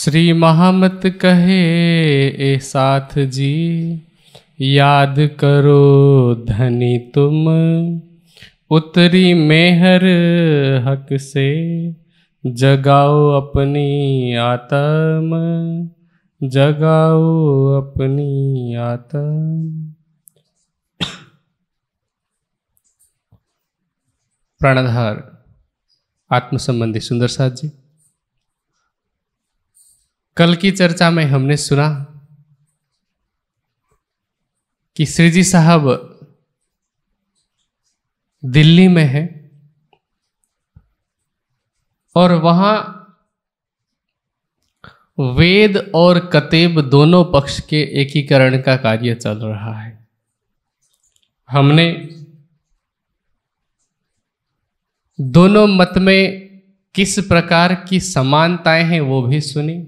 श्री महामत कहे ए साथ जी याद करो धनी तुम उतरी मेहर हक से जगाओ अपनी आत्म जगाओ अपनी आत्म प्रणधार आत्म संबंधी सुंदर साथ जी कल की चर्चा में हमने सुना कि श्रीजी साहब दिल्ली में है और वहां वेद और कतेब दोनों पक्ष के एकीकरण का कार्य चल रहा है हमने दोनों मत में किस प्रकार की समानताएं हैं वो भी सुनी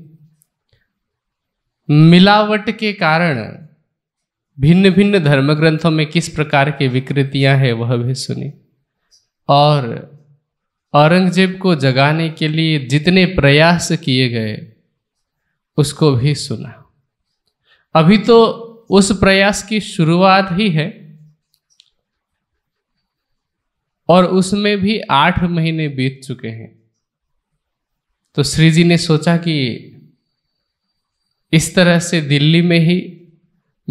मिलावट के कारण भिन्न भिन्न धर्म ग्रंथों में किस प्रकार की विकृतियां हैं वह भी सुनी और औरंगजेब को जगाने के लिए जितने प्रयास किए गए उसको भी सुना अभी तो उस प्रयास की शुरुआत ही है और उसमें भी आठ महीने बीत चुके हैं तो श्री जी ने सोचा कि इस तरह से दिल्ली में ही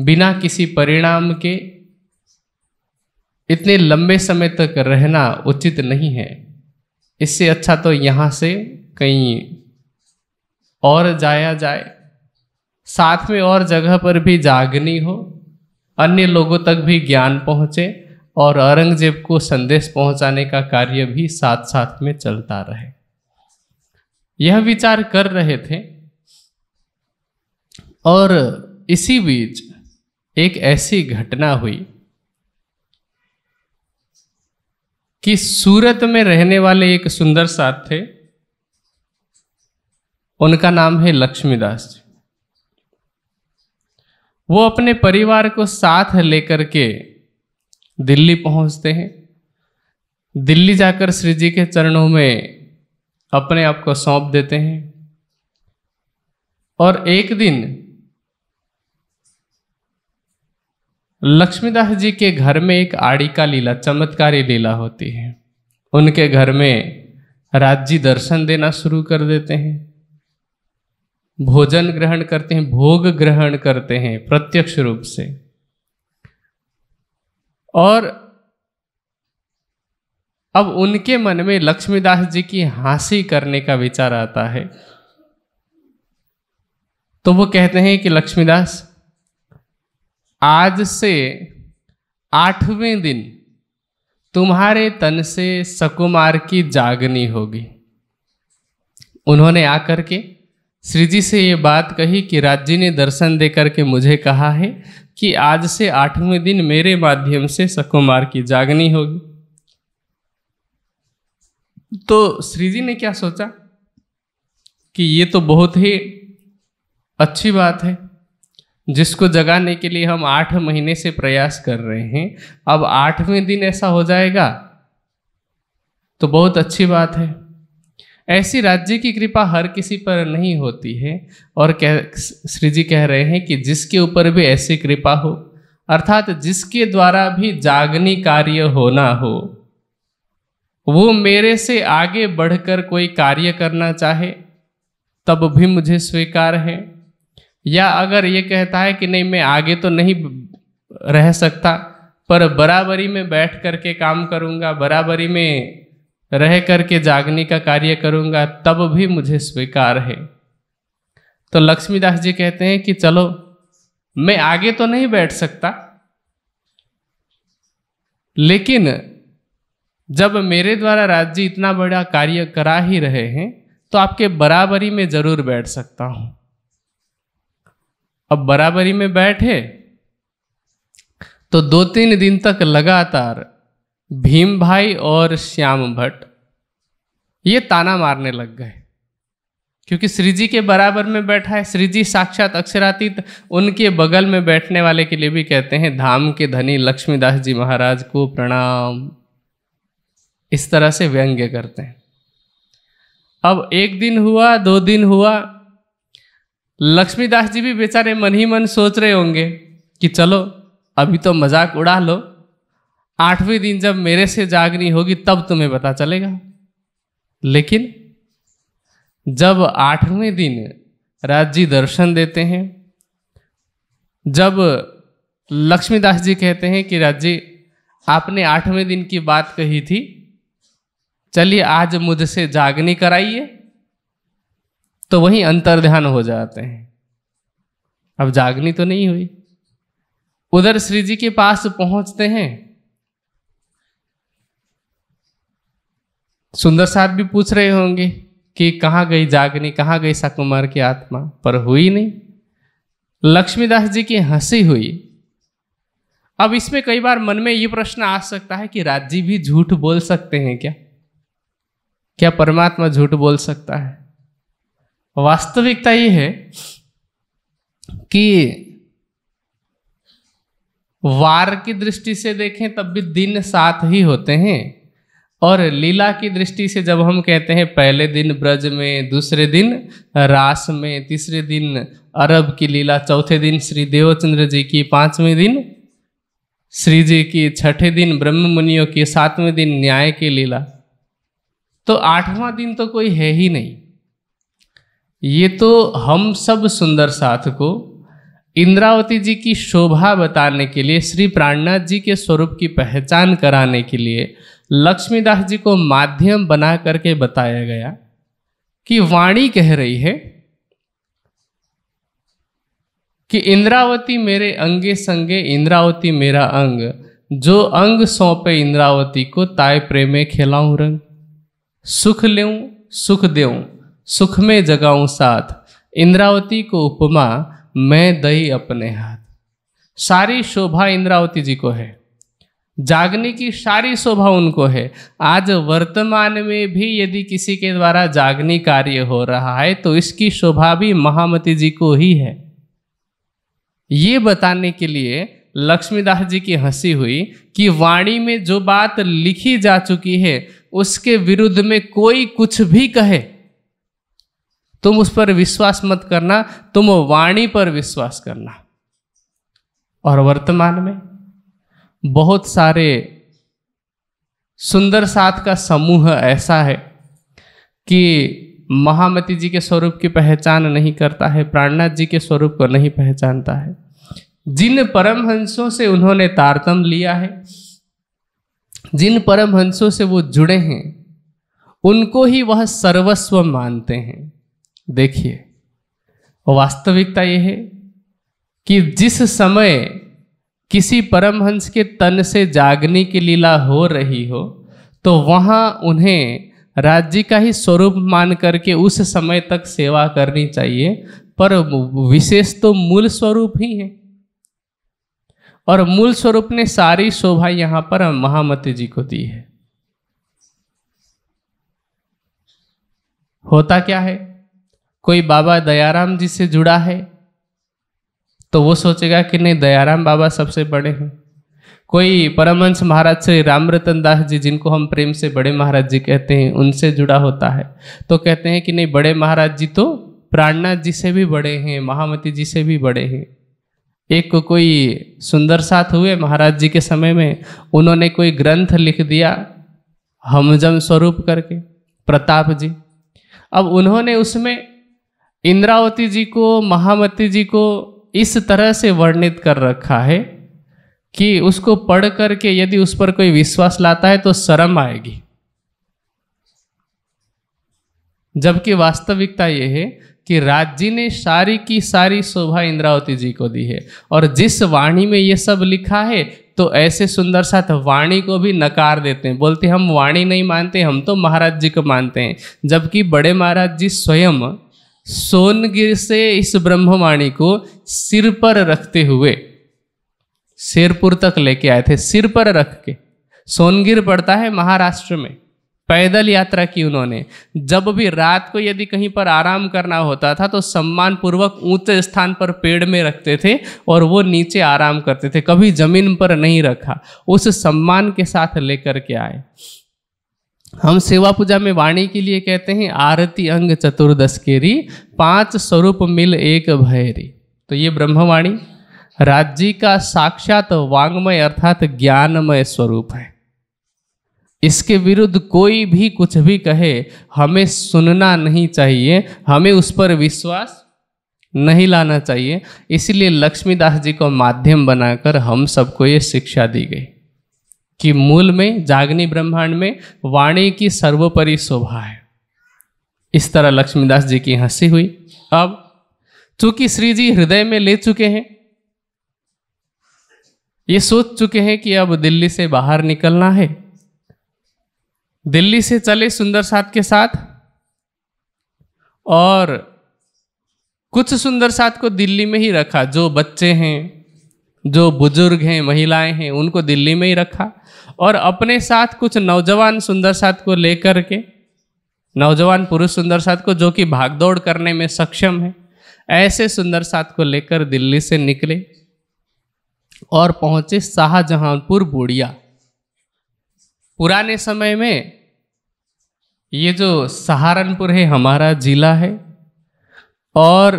बिना किसी परिणाम के इतने लंबे समय तक रहना उचित नहीं है इससे अच्छा तो यहाँ से कहीं और जाया जाए साथ में और जगह पर भी जागनी हो अन्य लोगों तक भी ज्ञान पहुँचे और औरंगजेब को संदेश पहुँचाने का कार्य भी साथ साथ में चलता रहे यह विचार कर रहे थे और इसी बीच एक ऐसी घटना हुई कि सूरत में रहने वाले एक सुंदर साथ थे उनका नाम है लक्ष्मीदास जी वो अपने परिवार को साथ लेकर के दिल्ली पहुंचते हैं दिल्ली जाकर श्री जी के चरणों में अपने आप को सौंप देते हैं और एक दिन लक्ष्मीदास जी के घर में एक आड़ी का लीला चमत्कारी लीला होती है उनके घर में राज्य दर्शन देना शुरू कर देते हैं भोजन ग्रहण करते हैं भोग ग्रहण करते हैं प्रत्यक्ष रूप से और अब उनके मन में लक्ष्मीदास जी की हंसी करने का विचार आता है तो वो कहते हैं कि लक्ष्मीदास आज से आठवें दिन तुम्हारे तन से सकुमार की जागनी होगी उन्होंने आकर के श्री जी से ये बात कही कि जी ने दर्शन देकर के मुझे कहा है कि आज से आठवें दिन मेरे माध्यम से सकुमार की जागनी होगी तो श्री जी ने क्या सोचा कि ये तो बहुत ही अच्छी बात है जिसको जगाने के लिए हम आठ महीने से प्रयास कर रहे हैं अब आठवें दिन ऐसा हो जाएगा तो बहुत अच्छी बात है ऐसी राज्य की कृपा हर किसी पर नहीं होती है और कह श्री जी कह रहे हैं कि जिसके ऊपर भी ऐसी कृपा हो अर्थात जिसके द्वारा भी जागनी कार्य होना हो वो मेरे से आगे बढ़कर कोई कार्य करना चाहे तब भी मुझे स्वीकार है या अगर ये कहता है कि नहीं मैं आगे तो नहीं रह सकता पर बराबरी में बैठ करके काम करूँगा बराबरी में रह करके जागने का कार्य करूँगा तब भी मुझे स्वीकार है तो लक्ष्मीदास जी कहते हैं कि चलो मैं आगे तो नहीं बैठ सकता लेकिन जब मेरे द्वारा राज्य इतना बड़ा कार्य करा ही रहे हैं तो आपके बराबरी में जरूर बैठ सकता हूँ अब बराबरी में बैठे तो दो तीन दिन तक लगातार भीम भाई और श्याम भट्ट ये ताना मारने लग गए क्योंकि श्री जी के बराबर में बैठा है श्री जी साक्षात अक्षरातीत उनके बगल में बैठने वाले के लिए भी कहते हैं धाम के धनी लक्ष्मीदास जी महाराज को प्रणाम इस तरह से व्यंग्य करते हैं अब एक दिन हुआ दो दिन हुआ लक्ष्मीदास जी भी बेचारे मन ही मन सोच रहे होंगे कि चलो अभी तो मजाक उड़ा लो आठवें दिन जब मेरे से जागनी होगी तब तुम्हें पता चलेगा लेकिन जब आठवें दिन राज जी दर्शन देते हैं जब लक्ष्मीदास जी कहते हैं कि राज्य आपने आठवें दिन की बात कही थी चलिए आज मुझसे जागनी कराइए तो वहीं अंतर ध्यान हो जाते हैं अब जागनी तो नहीं हुई उधर श्री जी के पास पहुंचते हैं सुंदर साहब भी पूछ रहे होंगे कि कहाँ गई जागनी कहाँ गई सकुमार की आत्मा पर हुई नहीं लक्ष्मीदास जी की हंसी हुई अब इसमें कई बार मन में ये प्रश्न आ सकता है कि राज्य भी झूठ बोल सकते हैं क्या क्या परमात्मा झूठ बोल सकता है वास्तविकता ये है कि वार की दृष्टि से देखें तब भी दिन सात ही होते हैं और लीला की दृष्टि से जब हम कहते हैं पहले दिन ब्रज में दूसरे दिन रास में तीसरे दिन अरब की लीला चौथे दिन श्री देवचंद्र जी की पांचवें दिन श्री जी की छठे दिन ब्रह्म मुनियों की सातवें दिन न्याय की लीला तो आठवां दिन तो कोई है ही नहीं ये तो हम सब सुंदर साथ को इंद्रावती जी की शोभा बताने के लिए श्री प्राणनाथ जी के स्वरूप की पहचान कराने के लिए लक्ष्मीदास जी को माध्यम बना करके बताया गया कि वाणी कह रही है कि इंद्रावती मेरे अंगे संगे इंद्रावती मेरा अंग जो अंग सौंपे इंद्रावती को ताय प्रेमे खेलाऊं रंग सुख लेऊं सुख देऊं सुख में जगाऊं साथ इंद्रावती को उपमा मैं दई अपने हाथ सारी शोभा इंद्रावती जी को है जागने की सारी शोभा उनको है आज वर्तमान में भी यदि किसी के द्वारा जागनी कार्य हो रहा है तो इसकी शोभा भी महामती जी को ही है ये बताने के लिए लक्ष्मीदास जी की हंसी हुई कि वाणी में जो बात लिखी जा चुकी है उसके विरुद्ध में कोई कुछ भी कहे तुम उस पर विश्वास मत करना तुम वाणी पर विश्वास करना और वर्तमान में बहुत सारे सुंदर साथ का समूह ऐसा है कि महामती जी के स्वरूप की पहचान नहीं करता है प्राणनाथ जी के स्वरूप को नहीं पहचानता है जिन परमहंसों से उन्होंने तारतम लिया है जिन परमहंसों से वो जुड़े हैं उनको ही वह सर्वस्व मानते हैं देखिए वास्तविकता यह है कि जिस समय किसी परमहंस के तन से जागने की लीला हो रही हो तो वहाँ उन्हें राज्य का ही स्वरूप मान करके उस समय तक सेवा करनी चाहिए पर विशेष तो मूल स्वरूप ही है और मूल स्वरूप ने सारी शोभा यहाँ पर महामती जी को दी है होता क्या है कोई बाबा दयाराम जी से जुड़ा है तो वो सोचेगा कि नहीं दयाराम बाबा सबसे बड़े हैं कोई परमंश महाराज से राम रतन दास जी जिनको हम प्रेम से बड़े महाराज जी कहते हैं उनसे जुड़ा होता है तो कहते हैं कि नहीं बड़े महाराज जी तो प्राणनाथ जी से भी बड़े हैं महामती जी से भी बड़े हैं एक को कोई सुंदर साथ हुए महाराज जी के समय में उन्होंने कोई ग्रंथ लिख दिया हमजम स्वरूप करके प्रताप जी अब उन्होंने उसमें इंद्रावती जी को महामती जी को इस तरह से वर्णित कर रखा है कि उसको पढ़ करके यदि उस पर कोई विश्वास लाता है तो शर्म आएगी जबकि वास्तविकता यह है कि राज जी ने सारी की सारी शोभा इंद्रावती जी को दी है और जिस वाणी में ये सब लिखा है तो ऐसे सुंदर साथ वाणी को भी नकार देते हैं बोलते हम वाणी नहीं मानते हम तो महाराज जी को मानते हैं जबकि बड़े महाराज जी स्वयं सोनगिर से इस ब्रह्मवाणी को सिर पर रखते हुए शेरपुर तक लेके आए थे सिर पर रख के सोनगिर पड़ता है महाराष्ट्र में पैदल यात्रा की उन्होंने जब भी रात को यदि कहीं पर आराम करना होता था तो सम्मान पूर्वक ऊंचे स्थान पर पेड़ में रखते थे और वो नीचे आराम करते थे कभी जमीन पर नहीं रखा उस सम्मान के साथ लेकर के आए हम सेवा पूजा में वाणी के लिए कहते हैं आरती अंग चतुर्दश के री पांच स्वरूप मिल एक भैरी तो ये ब्रह्मवाणी राज्य का साक्षात वांग्मय अर्थात ज्ञानमय स्वरूप है इसके विरुद्ध कोई भी कुछ भी कहे हमें सुनना नहीं चाहिए हमें उस पर विश्वास नहीं लाना चाहिए इसलिए लक्ष्मीदास जी को माध्यम बनाकर हम सबको ये शिक्षा दी गई कि मूल में जागनी ब्रह्मांड में वाणी की सर्वोपरि शोभा है इस तरह लक्ष्मीदास जी की हंसी हुई अब चूंकि श्री जी हृदय में ले चुके हैं ये सोच चुके हैं कि अब दिल्ली से बाहर निकलना है दिल्ली से चले सुंदर साथ के साथ और कुछ सुंदर साथ को दिल्ली में ही रखा जो बच्चे हैं जो बुजुर्ग हैं महिलाएं हैं उनको दिल्ली में ही रखा और अपने साथ कुछ नौजवान सुंदर साथ को लेकर के नौजवान पुरुष सुंदर साथ को जो कि भागदौड़ करने में सक्षम है ऐसे सुंदर साथ को लेकर दिल्ली से निकले और पहुंचे शाहजहांपुर बुढ़िया पुराने समय में ये जो सहारनपुर है हमारा जिला है और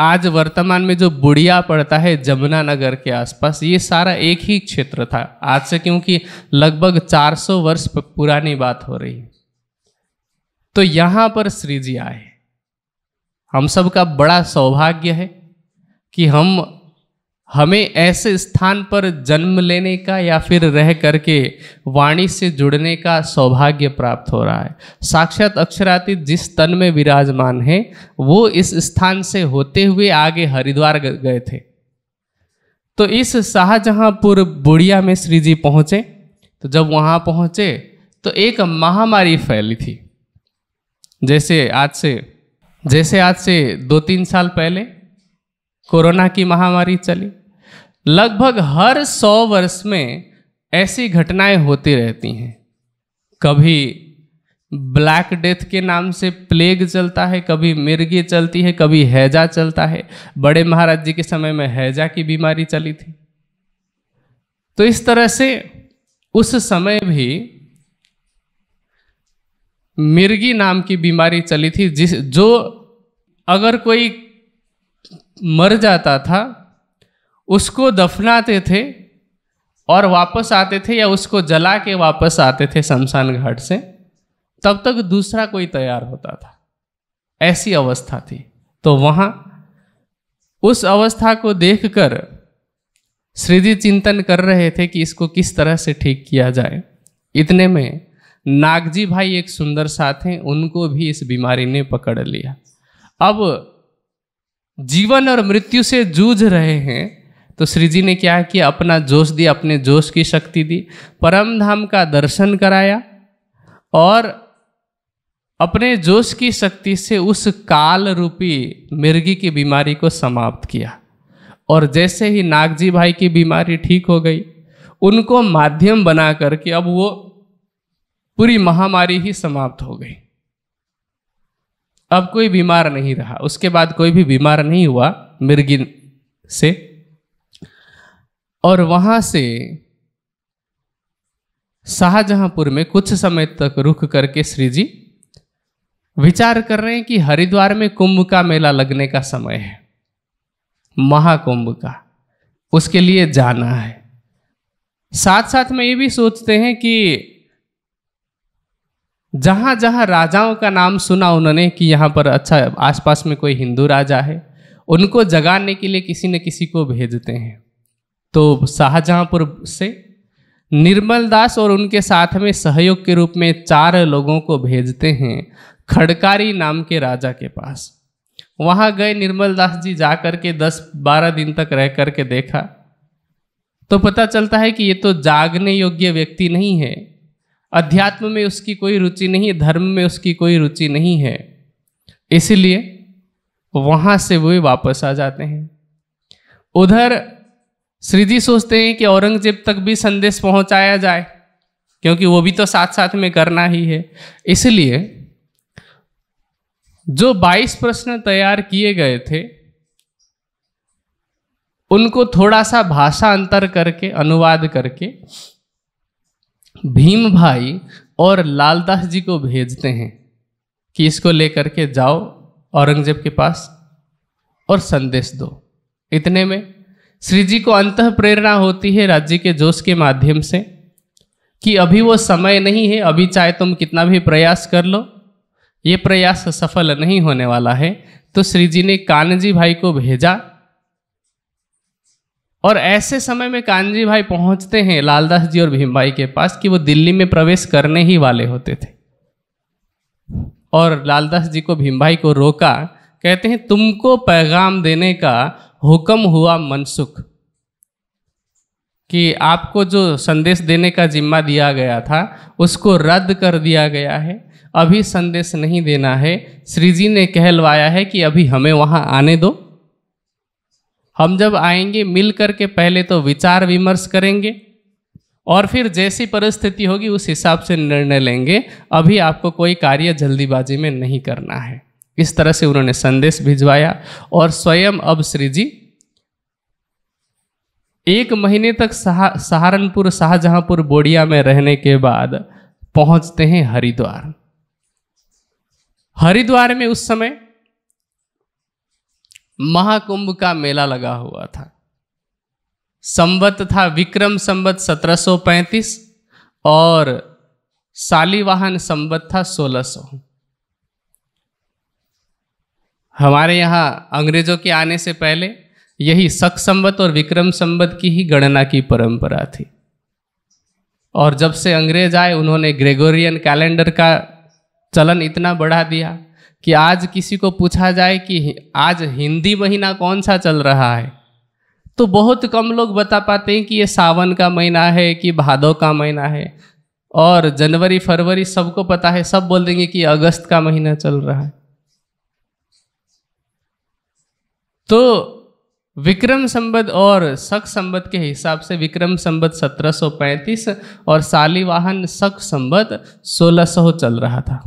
आज वर्तमान में जो बुढ़िया पड़ता है जमुना नगर के आसपास ये सारा एक ही क्षेत्र था आज से क्योंकि लगभग 400 वर्ष पुरानी बात हो रही है तो यहाँ पर श्री जी आए हम सब का बड़ा सौभाग्य है कि हम हमें ऐसे स्थान पर जन्म लेने का या फिर रह करके वाणी से जुड़ने का सौभाग्य प्राप्त हो रहा है साक्षात अक्षरातीत जिस तन में विराजमान है वो इस स्थान से होते हुए आगे हरिद्वार गए थे तो इस शाहजहाँपुर बुढ़िया में श्री जी पहुँचे तो जब वहाँ पहुँचे तो एक महामारी फैली थी जैसे आज से जैसे आज से दो तीन साल पहले कोरोना की महामारी चली लगभग हर सौ वर्ष में ऐसी घटनाएं होती रहती हैं कभी ब्लैक डेथ के नाम से प्लेग चलता है कभी मिर्गी चलती है कभी हैजा चलता है बड़े महाराज जी के समय में हैजा की बीमारी चली थी तो इस तरह से उस समय भी मिर्गी नाम की बीमारी चली थी जिस जो अगर कोई मर जाता था उसको दफनाते थे और वापस आते थे या उसको जला के वापस आते थे शमशान घाट से तब तक दूसरा कोई तैयार होता था ऐसी अवस्था थी तो वहाँ उस अवस्था को देखकर श्रीजी चिंतन कर रहे थे कि इसको किस तरह से ठीक किया जाए इतने में नागजी भाई एक सुंदर साथ हैं उनको भी इस बीमारी ने पकड़ लिया अब जीवन और मृत्यु से जूझ रहे हैं तो श्री जी ने क्या किया अपना जोश दिया अपने जोश की शक्ति दी परम धाम का दर्शन कराया और अपने जोश की शक्ति से उस काल रूपी मिर्गी की बीमारी को समाप्त किया और जैसे ही नागजी भाई की बीमारी ठीक हो गई उनको माध्यम बना करके अब वो पूरी महामारी ही समाप्त हो गई अब कोई बीमार नहीं रहा उसके बाद कोई भी बीमार नहीं हुआ मिर्गी से और वहां से शाहजहांपुर में कुछ समय तक रुक करके श्री जी विचार कर रहे हैं कि हरिद्वार में कुंभ का मेला लगने का समय है महाकुंभ का उसके लिए जाना है साथ साथ में ये भी सोचते हैं कि जहाँ जहाँ राजाओं का नाम सुना उन्होंने कि यहाँ पर अच्छा आसपास में कोई हिंदू राजा है उनको जगाने के लिए किसी न किसी को भेजते हैं तो शाहजहाँपुर से निर्मल दास और उनके साथ में सहयोग के रूप में चार लोगों को भेजते हैं खड़कारी नाम के राजा के पास वहाँ गए निर्मल दास जी जा कर के दस बारह दिन तक रह कर के देखा तो पता चलता है कि ये तो जागने योग्य व्यक्ति नहीं है अध्यात्म में उसकी कोई रुचि नहीं है धर्म में उसकी कोई रुचि नहीं है इसलिए वहाँ से वे वापस आ जाते हैं उधर श्री जी सोचते हैं कि औरंगजेब तक भी संदेश पहुंचाया जाए क्योंकि वो भी तो साथ साथ में करना ही है इसलिए जो 22 प्रश्न तैयार किए गए थे उनको थोड़ा सा भाषा अंतर करके अनुवाद करके भीम भाई और लालदास जी को भेजते हैं कि इसको लेकर के जाओ औरंगजेब के पास और संदेश दो इतने में श्री जी को अंत प्रेरणा होती है राज्य के जोश के माध्यम से कि अभी वो समय नहीं है अभी चाहे तुम कितना भी प्रयास कर लो ये प्रयास सफल नहीं होने वाला है तो श्री जी ने कानजी भाई को भेजा और ऐसे समय में कानजी भाई पहुंचते हैं लालदास जी और भीम भाई के पास कि वो दिल्ली में प्रवेश करने ही वाले होते थे और लालदास जी को भीम भाई को रोका कहते हैं तुमको पैगाम देने का हुक्म हुआ मनसुख कि आपको जो संदेश देने का जिम्मा दिया गया था उसको रद्द कर दिया गया है अभी संदेश नहीं देना है श्री जी ने कहलवाया है कि अभी हमें वहाँ आने दो हम जब आएंगे मिल करके पहले तो विचार विमर्श करेंगे और फिर जैसी परिस्थिति होगी उस हिसाब से निर्णय लेंगे अभी आपको कोई कार्य जल्दीबाजी में नहीं करना है इस तरह से उन्होंने संदेश भिजवाया और स्वयं अब श्री जी एक महीने तक सहा, सहारनपुर शाहजहांपुर बोडिया में रहने के बाद पहुंचते हैं हरिद्वार हरिद्वार में उस समय महाकुंभ का मेला लगा हुआ था संवत था विक्रम संवत 1735 और शालीवाहन संवत था 1600 हमारे यहाँ अंग्रेजों के आने से पहले यही शक संबत और विक्रम संबत की ही गणना की परंपरा थी और जब से अंग्रेज आए उन्होंने ग्रेगोरियन कैलेंडर का चलन इतना बढ़ा दिया कि आज किसी को पूछा जाए कि आज हिंदी महीना कौन सा चल रहा है तो बहुत कम लोग बता पाते हैं कि ये सावन का महीना है कि भादों का महीना है और जनवरी फरवरी सबको पता है सब बोल देंगे कि अगस्त का महीना चल रहा है तो विक्रम संबद और शक संबद के हिसाब से विक्रम संबद 1735 और शालीवाहन शक संबद 1600 चल रहा था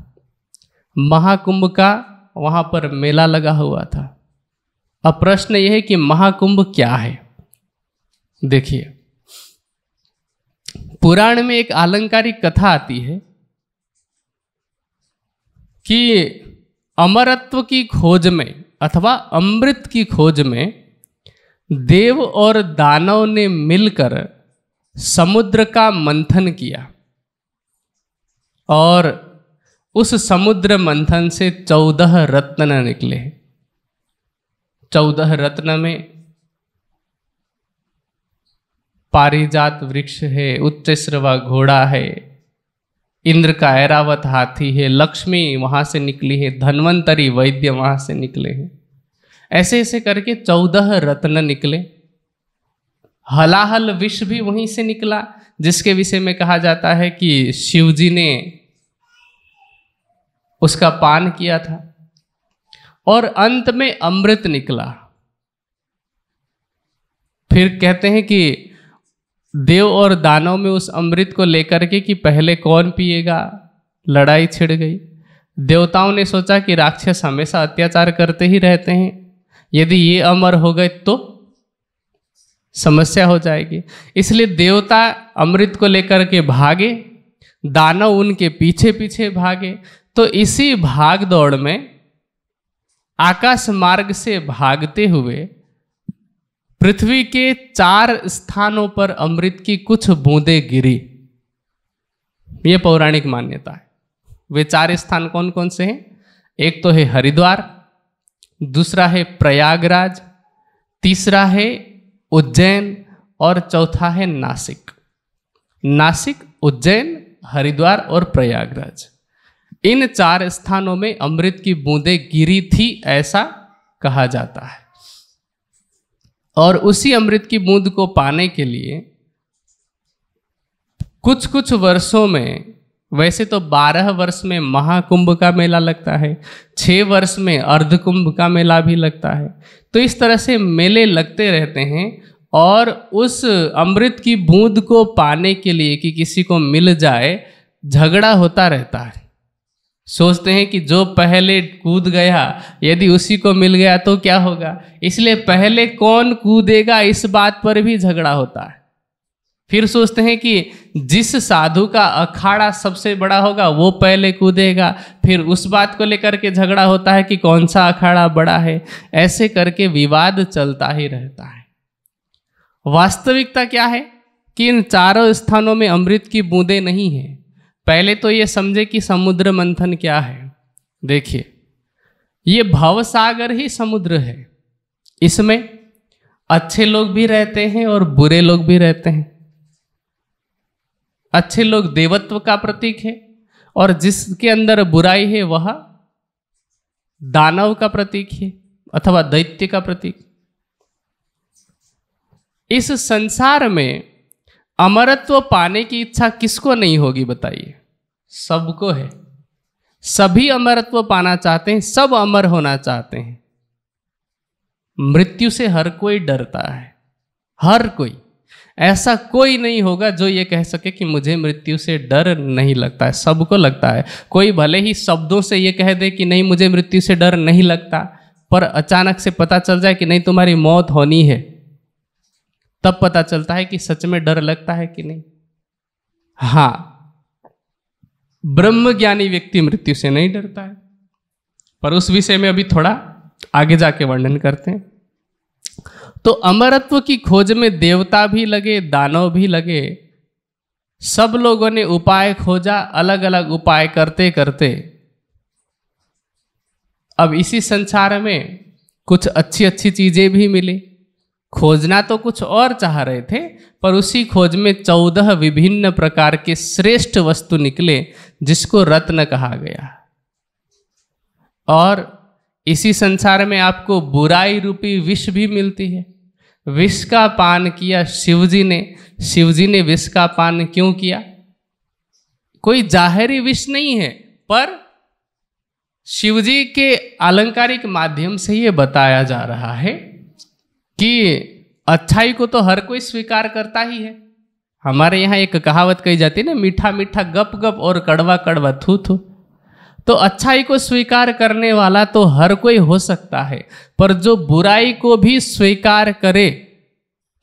महाकुंभ का वहाँ पर मेला लगा हुआ था अब प्रश्न यह है कि महाकुंभ क्या है देखिए पुराण में एक आलंकारिक कथा आती है कि अमरत्व की खोज में अथवा अमृत की खोज में देव और दानव ने मिलकर समुद्र का मंथन किया और उस समुद्र मंथन से चौदह रत्न निकले चौदह रत्न में पारिजात वृक्ष है उच्च घोड़ा है इंद्र का ऐरावत हाथी है लक्ष्मी वहाँ से निकली है धनवंतरी वैद्य वहाँ से निकले हैं ऐसे ऐसे करके चौदह रत्न निकले हलाहल विष भी वहीं से निकला जिसके विषय में कहा जाता है कि शिव जी ने उसका पान किया था और अंत में अमृत निकला फिर कहते हैं कि देव और दानव में उस अमृत को लेकर के कि पहले कौन पिएगा लड़ाई छिड़ गई देवताओं ने सोचा कि राक्षस हमेशा अत्याचार करते ही रहते हैं यदि ये अमर हो गए तो समस्या हो जाएगी इसलिए देवता अमृत को लेकर के भागे दानव उनके पीछे पीछे भागे तो इसी भाग दौड़ में आकाश मार्ग से भागते हुए पृथ्वी के चार स्थानों पर अमृत की कुछ बूंदें गिरी ये पौराणिक मान्यता है वे चार स्थान कौन कौन से हैं एक तो है हरिद्वार दूसरा है प्रयागराज तीसरा है उज्जैन और चौथा है नासिक नासिक उज्जैन हरिद्वार और प्रयागराज इन चार स्थानों में अमृत की बूंदें गिरी थी ऐसा कहा जाता है और उसी अमृत की बूंद को पाने के लिए कुछ कुछ वर्षों में वैसे तो 12 वर्ष में महाकुंभ का मेला लगता है 6 वर्ष में अर्धकुंभ का मेला भी लगता है तो इस तरह से मेले लगते रहते हैं और उस अमृत की बूंद को पाने के लिए कि किसी को मिल जाए झगड़ा होता रहता है सोचते हैं कि जो पहले कूद गया यदि उसी को मिल गया तो क्या होगा इसलिए पहले कौन कूदेगा इस बात पर भी झगड़ा होता है फिर सोचते हैं कि जिस साधु का अखाड़ा सबसे बड़ा होगा वो पहले कूदेगा फिर उस बात को लेकर के झगड़ा होता है कि कौन सा अखाड़ा बड़ा है ऐसे करके विवाद चलता ही रहता है वास्तविकता क्या है कि इन चारों स्थानों में अमृत की बूंदें नहीं हैं पहले तो ये समझे कि समुद्र मंथन क्या है देखिए ये भवसागर ही समुद्र है इसमें अच्छे लोग भी रहते हैं और बुरे लोग भी रहते हैं अच्छे लोग देवत्व का प्रतीक है और जिसके अंदर बुराई है वह दानव का प्रतीक है अथवा दैत्य का प्रतीक इस संसार में अमरत्व पाने की इच्छा किसको नहीं होगी बताइए सबको है सभी अमरत्व पाना चाहते हैं सब अमर होना चाहते हैं मृत्यु से हर कोई डरता है हर कोई ऐसा कोई नहीं होगा जो ये कह सके कि मुझे मृत्यु से डर नहीं लगता है सबको लगता है कोई भले ही शब्दों से ये कह दे कि नहीं मुझे मृत्यु से डर नहीं लगता पर अचानक से पता चल जाए कि नहीं तुम्हारी मौत होनी है तब पता चलता है कि सच में डर लगता है कि नहीं हाँ ब्रह्म ज्ञानी व्यक्ति मृत्यु से नहीं डरता है पर उस विषय में अभी थोड़ा आगे जाके वर्णन करते हैं तो अमरत्व की खोज में देवता भी लगे दानव भी लगे सब लोगों ने उपाय खोजा अलग अलग उपाय करते करते अब इसी संसार में कुछ अच्छी अच्छी चीजें भी मिली खोजना तो कुछ और चाह रहे थे पर उसी खोज में चौदह विभिन्न प्रकार के श्रेष्ठ वस्तु निकले जिसको रत्न कहा गया और इसी संसार में आपको बुराई रूपी विष भी मिलती है विष का पान किया शिवजी ने शिवजी ने विष का पान क्यों किया कोई जाहरी विष नहीं है पर शिवजी के आलंकारिक माध्यम से ये बताया जा रहा है कि अच्छाई को तो हर कोई स्वीकार करता ही है हमारे यहाँ एक कहावत कही जाती है ना मीठा मीठा गप गप और कड़वा कड़वा थू थू तो अच्छाई को स्वीकार करने वाला तो हर कोई हो सकता है पर जो बुराई को भी स्वीकार करे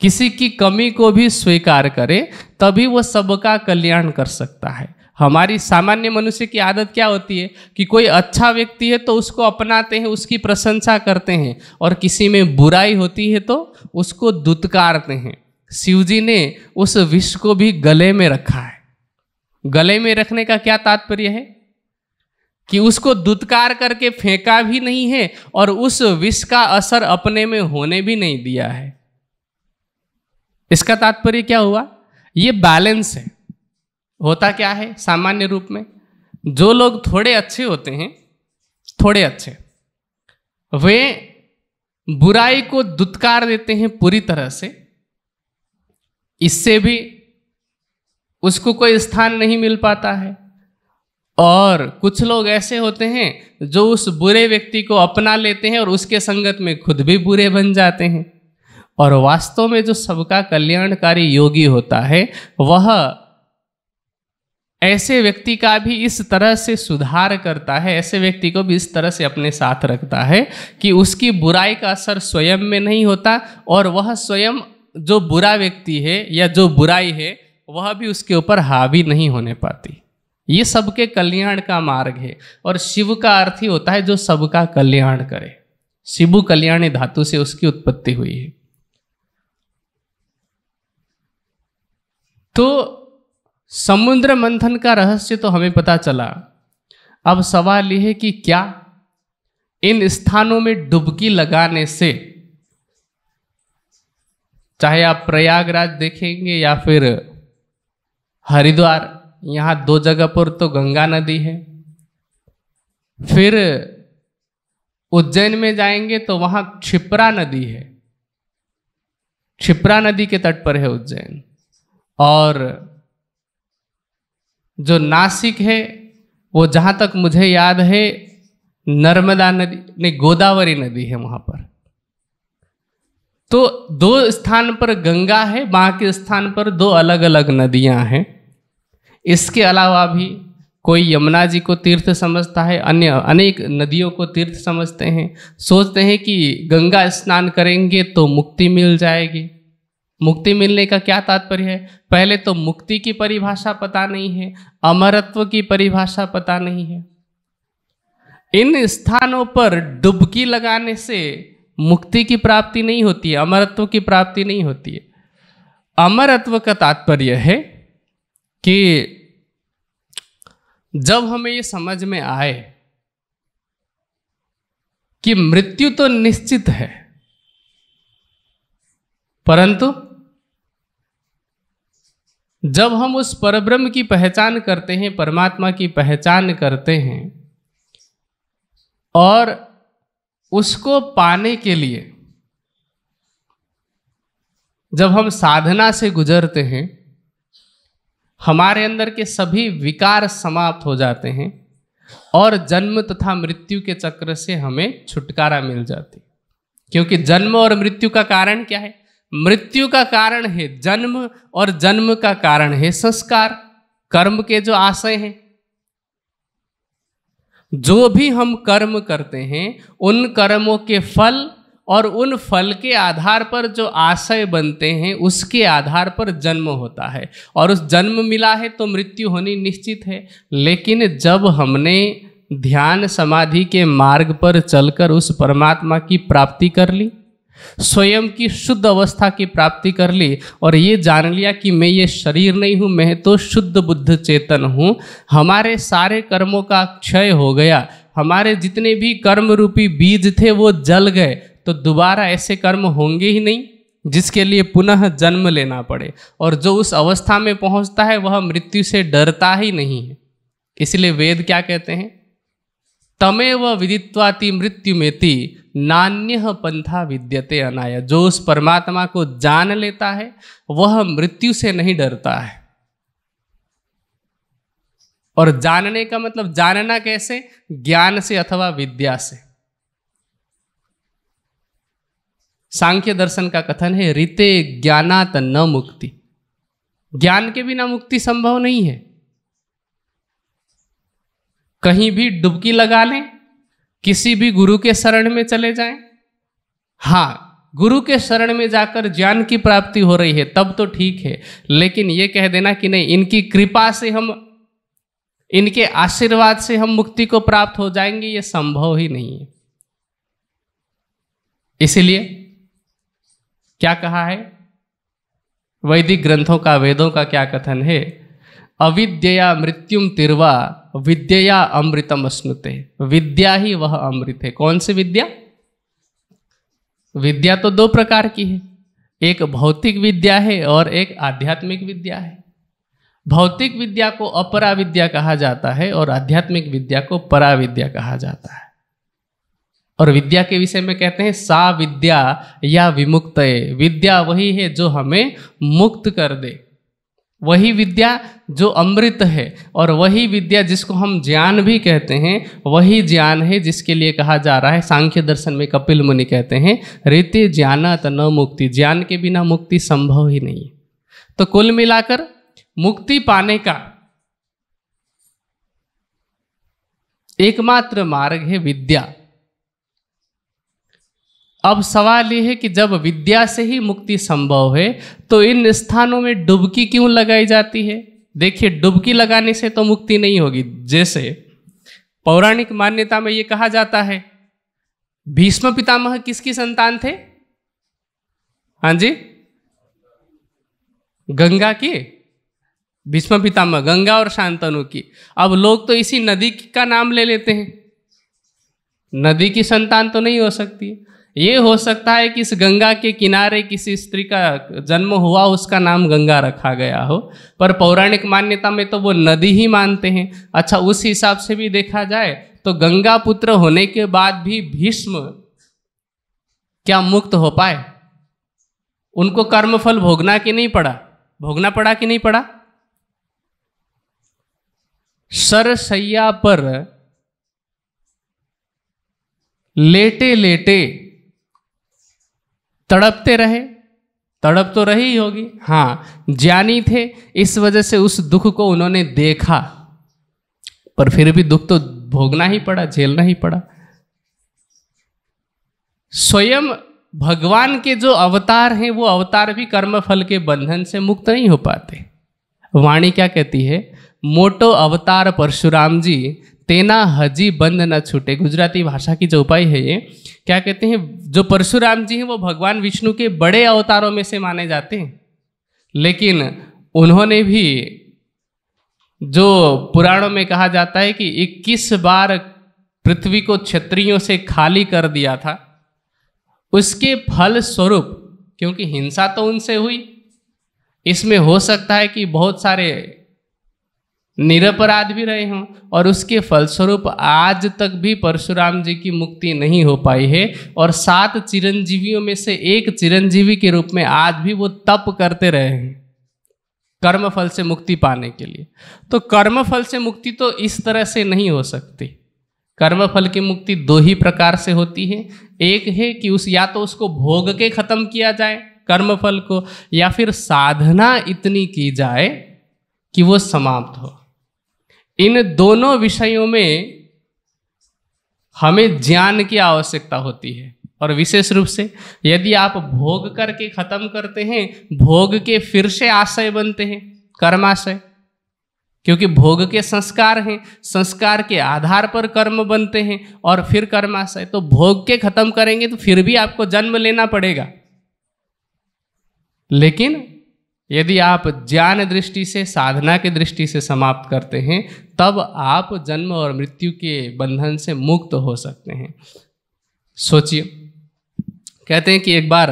किसी की कमी को भी स्वीकार करे तभी वो सबका कल्याण कर सकता है हमारी सामान्य मनुष्य की आदत क्या होती है कि कोई अच्छा व्यक्ति है तो उसको अपनाते हैं उसकी प्रशंसा करते हैं और किसी में बुराई होती है तो उसको दुत्कारते हैं शिवजी ने उस विष को भी गले में रखा है गले में रखने का क्या तात्पर्य है कि उसको दुत्कार करके फेंका भी नहीं है और उस विष का असर अपने में होने भी नहीं दिया है इसका तात्पर्य क्या हुआ ये बैलेंस है होता क्या है सामान्य रूप में जो लोग थोड़े अच्छे होते हैं थोड़े अच्छे वे बुराई को दुत्कार देते हैं पूरी तरह से इससे भी उसको कोई स्थान नहीं मिल पाता है और कुछ लोग ऐसे होते हैं जो उस बुरे व्यक्ति को अपना लेते हैं और उसके संगत में खुद भी बुरे बन जाते हैं और वास्तव में जो सबका कल्याणकारी योगी होता है वह ऐसे व्यक्ति का भी इस तरह से सुधार करता है ऐसे व्यक्ति को भी इस तरह से अपने साथ रखता है कि उसकी बुराई का असर स्वयं में नहीं होता और वह स्वयं जो बुरा व्यक्ति है या जो बुराई है वह भी उसके ऊपर हावी नहीं होने पाती ये सबके कल्याण का मार्ग है और शिव का अर्थ ही होता है जो सबका कल्याण करे शिवु कल्याण धातु से उसकी उत्पत्ति हुई है तो समुद्र मंथन का रहस्य तो हमें पता चला अब सवाल यह है कि क्या इन स्थानों में डुबकी लगाने से चाहे आप प्रयागराज देखेंगे या फिर हरिद्वार यहाँ दो जगह पर तो गंगा नदी है फिर उज्जैन में जाएंगे तो वहाँ क्षिप्रा नदी है क्षिप्रा नदी के तट पर है उज्जैन और जो नासिक है वो जहाँ तक मुझे याद है नर्मदा नदी नहीं गोदावरी नदी है वहाँ पर तो दो स्थान पर गंगा है बाकी स्थान पर दो अलग अलग नदियाँ हैं इसके अलावा भी कोई यमुना जी को तीर्थ समझता है अन्य अनेक नदियों को तीर्थ समझते हैं सोचते हैं कि गंगा स्नान करेंगे तो मुक्ति मिल जाएगी मुक्ति मिलने का क्या तात्पर्य है पहले तो मुक्ति की परिभाषा पता नहीं है अमरत्व की परिभाषा पता नहीं है इन स्थानों पर डुबकी लगाने से मुक्ति की प्राप्ति नहीं होती है अमरत्व की प्राप्ति नहीं होती है अमरत्व का तात्पर्य है कि जब हमें ये समझ में आए कि मृत्यु तो निश्चित है परंतु जब हम उस परब्रह्म की पहचान करते हैं परमात्मा की पहचान करते हैं और उसको पाने के लिए जब हम साधना से गुजरते हैं हमारे अंदर के सभी विकार समाप्त हो जाते हैं और जन्म तथा मृत्यु के चक्र से हमें छुटकारा मिल जाती क्योंकि जन्म और मृत्यु का कारण क्या है मृत्यु का कारण है जन्म और जन्म का कारण है संस्कार कर्म के जो आशय हैं जो भी हम कर्म करते हैं उन कर्मों के फल और उन फल के आधार पर जो आशय बनते हैं उसके आधार पर जन्म होता है और उस जन्म मिला है तो मृत्यु होनी निश्चित है लेकिन जब हमने ध्यान समाधि के मार्ग पर चलकर उस परमात्मा की प्राप्ति कर ली स्वयं की शुद्ध अवस्था की प्राप्ति कर ली और ये जान लिया कि मैं ये शरीर नहीं हूँ मैं तो शुद्ध बुद्ध चेतन हूँ हमारे सारे कर्मों का क्षय हो गया हमारे जितने भी कर्म रूपी बीज थे वो जल गए तो दोबारा ऐसे कर्म होंगे ही नहीं जिसके लिए पुनः जन्म लेना पड़े और जो उस अवस्था में पहुंचता है वह मृत्यु से डरता ही नहीं है इसलिए वेद क्या कहते हैं तमेव विदित्वाति मृत्यु मेति नान्य पंथा विद्यते अनाया जो उस परमात्मा को जान लेता है वह मृत्यु से नहीं डरता है और जानने का मतलब जानना कैसे ज्ञान से अथवा विद्या से सांख्य दर्शन का कथन है रिते ज्ञानात न मुक्ति ज्ञान के बिना मुक्ति संभव नहीं है कहीं भी डुबकी लगा लें किसी भी गुरु के शरण में चले जाएं हाँ गुरु के शरण में जाकर ज्ञान की प्राप्ति हो रही है तब तो ठीक है लेकिन ये कह देना कि नहीं इनकी कृपा से हम इनके आशीर्वाद से हम मुक्ति को प्राप्त हो जाएंगे ये संभव ही नहीं है इसलिए क्या कहा है वैदिक ग्रंथों का वेदों का क्या कथन है अविद्या मृत्युम तिरवा विद्या अमृतम अश्नुते विद्या ही वह अमृत है कौन सी विद्या विद्या तो दो प्रकार की है एक भौतिक विद्या है और एक आध्यात्मिक विद्या है भौतिक विद्या को अपरा विद्या कहा जाता है और आध्यात्मिक विद्या को परा विद्या कहा जाता है और विद्या के विषय में कहते हैं सा विद्या या विमुक्त विद्या वही है जो हमें मुक्त कर दे वही विद्या जो अमृत है और वही विद्या जिसको हम ज्ञान भी कहते हैं वही ज्ञान है जिसके लिए कहा जा रहा है सांख्य दर्शन में कपिल मुनि कहते हैं रीति ज्ञानात न मुक्ति ज्ञान के बिना मुक्ति संभव ही नहीं है तो कुल मिलाकर मुक्ति पाने का एकमात्र मार्ग है विद्या अब सवाल यह है कि जब विद्या से ही मुक्ति संभव है तो इन स्थानों में डुबकी क्यों लगाई जाती है देखिए डुबकी लगाने से तो मुक्ति नहीं होगी जैसे पौराणिक मान्यता में ये कहा जाता है भीष्म पितामह किसकी संतान थे हाँ जी गंगा की भीष्म पितामह गंगा और शांतनु की अब लोग तो इसी नदी का नाम ले लेते हैं नदी की संतान तो नहीं हो सकती ये हो सकता है कि इस गंगा के किनारे किसी स्त्री का जन्म हुआ उसका नाम गंगा रखा गया हो पर पौराणिक मान्यता में तो वो नदी ही मानते हैं अच्छा उस हिसाब से भी देखा जाए तो गंगा पुत्र होने के बाद भी भीष्म क्या मुक्त हो पाए उनको कर्मफल भोगना कि नहीं पड़ा भोगना पड़ा कि नहीं पड़ा सरसैया पर लेटे लेटे तड़पते रहे तड़प तो रही होगी हाँ ज्ञानी थे इस वजह से उस दुख को उन्होंने देखा पर फिर भी दुख तो भोगना ही पड़ा झेलना ही पड़ा स्वयं भगवान के जो अवतार हैं वो अवतार भी कर्मफल के बंधन से मुक्त नहीं हो पाते वाणी क्या कहती है मोटो अवतार परशुराम जी तेना हजी बंद न छूटे गुजराती भाषा की जो उपाय है ये क्या कहते हैं जो परशुराम जी हैं वो भगवान विष्णु के बड़े अवतारों में से माने जाते हैं लेकिन उन्होंने भी जो पुराणों में कहा जाता है कि 21 बार पृथ्वी को क्षत्रियों से खाली कर दिया था उसके फल स्वरूप क्योंकि हिंसा तो उनसे हुई इसमें हो सकता है कि बहुत सारे निरपराध भी रहे हों और उसके फलस्वरूप आज तक भी परशुराम जी की मुक्ति नहीं हो पाई है और सात चिरंजीवियों में से एक चिरंजीवी के रूप में आज भी वो तप करते रहे हैं कर्म फल से मुक्ति पाने के लिए तो कर्म फल से मुक्ति तो इस तरह से नहीं हो सकती कर्म फल की मुक्ति दो ही प्रकार से होती है एक है कि उस या तो उसको भोग के खत्म किया जाए कर्मफल को या फिर साधना इतनी की जाए कि वो समाप्त हो इन दोनों विषयों में हमें ज्ञान की आवश्यकता होती है और विशेष रूप से यदि आप भोग करके खत्म करते हैं भोग के फिर से आशय बनते हैं कर्माशय क्योंकि भोग के संस्कार हैं संस्कार के आधार पर कर्म बनते हैं और फिर कर्माशय तो भोग के खत्म करेंगे तो फिर भी आपको जन्म लेना पड़ेगा लेकिन यदि आप ज्ञान दृष्टि से साधना के दृष्टि से समाप्त करते हैं तब आप जन्म और मृत्यु के बंधन से मुक्त हो सकते हैं सोचिए कहते हैं कि एक बार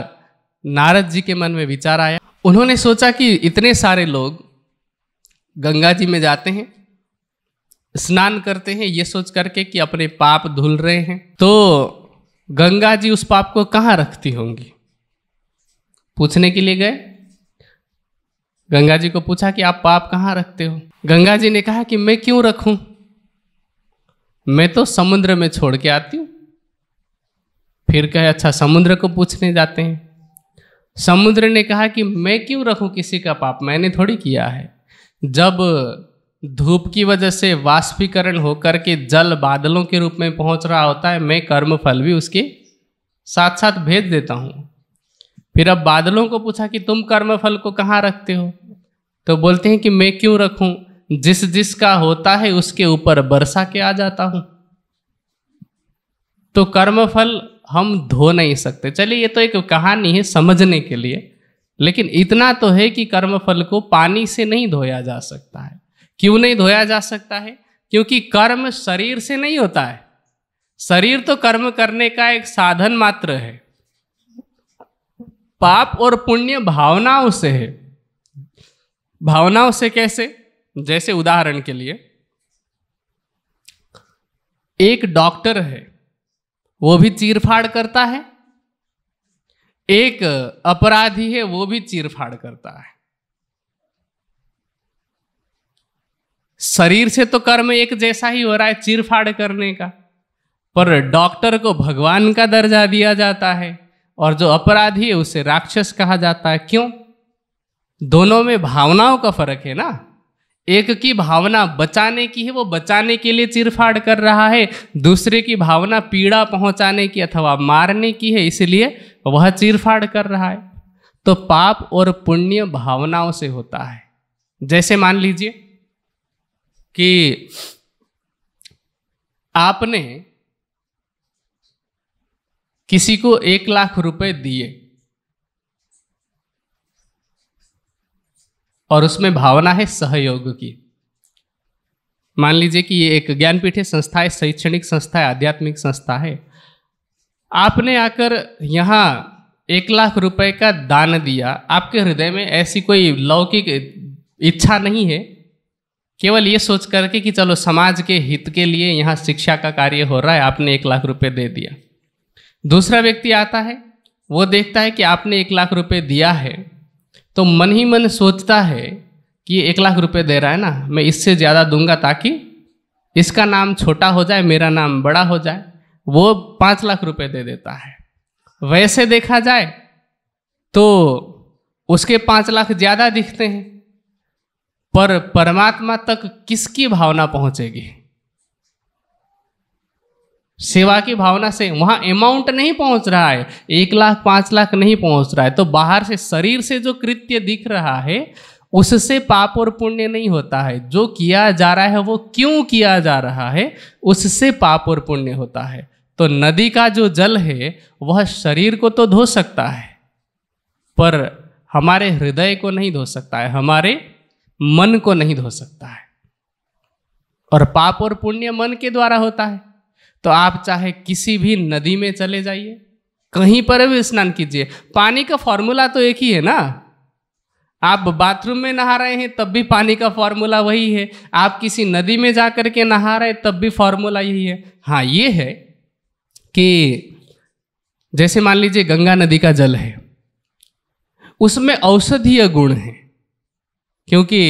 नारद जी के मन में विचार आया उन्होंने सोचा कि इतने सारे लोग गंगा जी में जाते हैं स्नान करते हैं ये सोच करके कि अपने पाप धुल रहे हैं तो गंगा जी उस पाप को कहाँ रखती होंगी पूछने के लिए गए गंगा जी को पूछा कि आप पाप कहाँ रखते हो गंगा जी ने कहा कि मैं क्यों रखूं मैं तो समुद्र में छोड़ के आती हूँ फिर कहे अच्छा समुद्र को पूछने जाते हैं समुद्र ने कहा कि मैं क्यों रखूं किसी का पाप मैंने थोड़ी किया है जब धूप की वजह से वाष्पीकरण होकर के जल बादलों के रूप में पहुंच रहा होता है मैं कर्म फल भी उसके साथ साथ भेज देता हूँ फिर अब बादलों को पूछा कि तुम कर्म फल को कहाँ रखते हो तो बोलते हैं कि मैं क्यों रखूं जिस जिसका होता है उसके ऊपर बरसा के आ जाता हूं तो कर्म फल हम धो नहीं सकते चलिए ये तो एक कहानी है समझने के लिए लेकिन इतना तो है कि कर्म फल को पानी से नहीं धोया जा सकता है क्यों नहीं धोया जा सकता है क्योंकि कर्म शरीर से नहीं होता है शरीर तो कर्म करने का एक साधन मात्र है पाप और पुण्य भावनाओं से है भावनाओं से कैसे जैसे उदाहरण के लिए एक डॉक्टर है वो भी चीरफाड़ करता है एक अपराधी है वो भी चीरफाड़ करता है शरीर से तो कर्म एक जैसा ही हो रहा है चीरफाड़ करने का पर डॉक्टर को भगवान का दर्जा दिया जाता है और जो अपराधी है उसे राक्षस कहा जाता है क्यों दोनों में भावनाओं का फर्क है ना एक की भावना बचाने की है वो बचाने के लिए चिरफाड़ कर रहा है दूसरे की भावना पीड़ा पहुंचाने की अथवा मारने की है इसलिए वह चिरफाड़ कर रहा है तो पाप और पुण्य भावनाओं से होता है जैसे मान लीजिए कि आपने किसी को एक लाख रुपए दिए और उसमें भावना है सहयोग की मान लीजिए कि ये एक ज्ञानपीठ संस्था है शैक्षणिक संस्था है आध्यात्मिक संस्था है आपने आकर यहाँ एक लाख रुपए का दान दिया आपके हृदय में ऐसी कोई लौकिक इच्छा नहीं है केवल ये सोच करके कि चलो समाज के हित के लिए यहाँ शिक्षा का कार्य हो रहा है आपने एक लाख रुपए दे दिया दूसरा व्यक्ति आता है वो देखता है कि आपने एक लाख रुपए दिया है तो मन ही मन सोचता है कि ये एक लाख रुपए दे रहा है ना मैं इससे ज़्यादा दूंगा ताकि इसका नाम छोटा हो जाए मेरा नाम बड़ा हो जाए वो पाँच लाख रुपए दे देता है वैसे देखा जाए तो उसके पाँच लाख ज़्यादा दिखते हैं पर परमात्मा तक किसकी भावना पहुँचेगी सेवा की भावना से वहाँ अमाउंट नहीं पहुँच रहा है एक लाख पाँच लाख नहीं पहुँच रहा है तो बाहर से शरीर से जो कृत्य दिख रहा है उससे पाप और पुण्य नहीं होता है जो किया जा रहा है वो क्यों किया जा रहा है उससे पाप और पुण्य होता है तो नदी का जो जल है वह शरीर को तो धो सकता है पर हमारे हृदय को नहीं धो सकता है हमारे मन को नहीं धो सकता है और पाप और पुण्य मन के द्वारा होता है तो आप चाहे किसी भी नदी में चले जाइए कहीं पर भी स्नान कीजिए पानी का फॉर्मूला तो एक ही है ना आप बाथरूम में नहा रहे हैं तब भी पानी का फॉर्मूला वही है आप किसी नदी में जा कर के नहा रहे तब भी फॉर्मूला यही है हाँ ये है कि जैसे मान लीजिए गंगा नदी का जल है उसमें औषधीय गुण है क्योंकि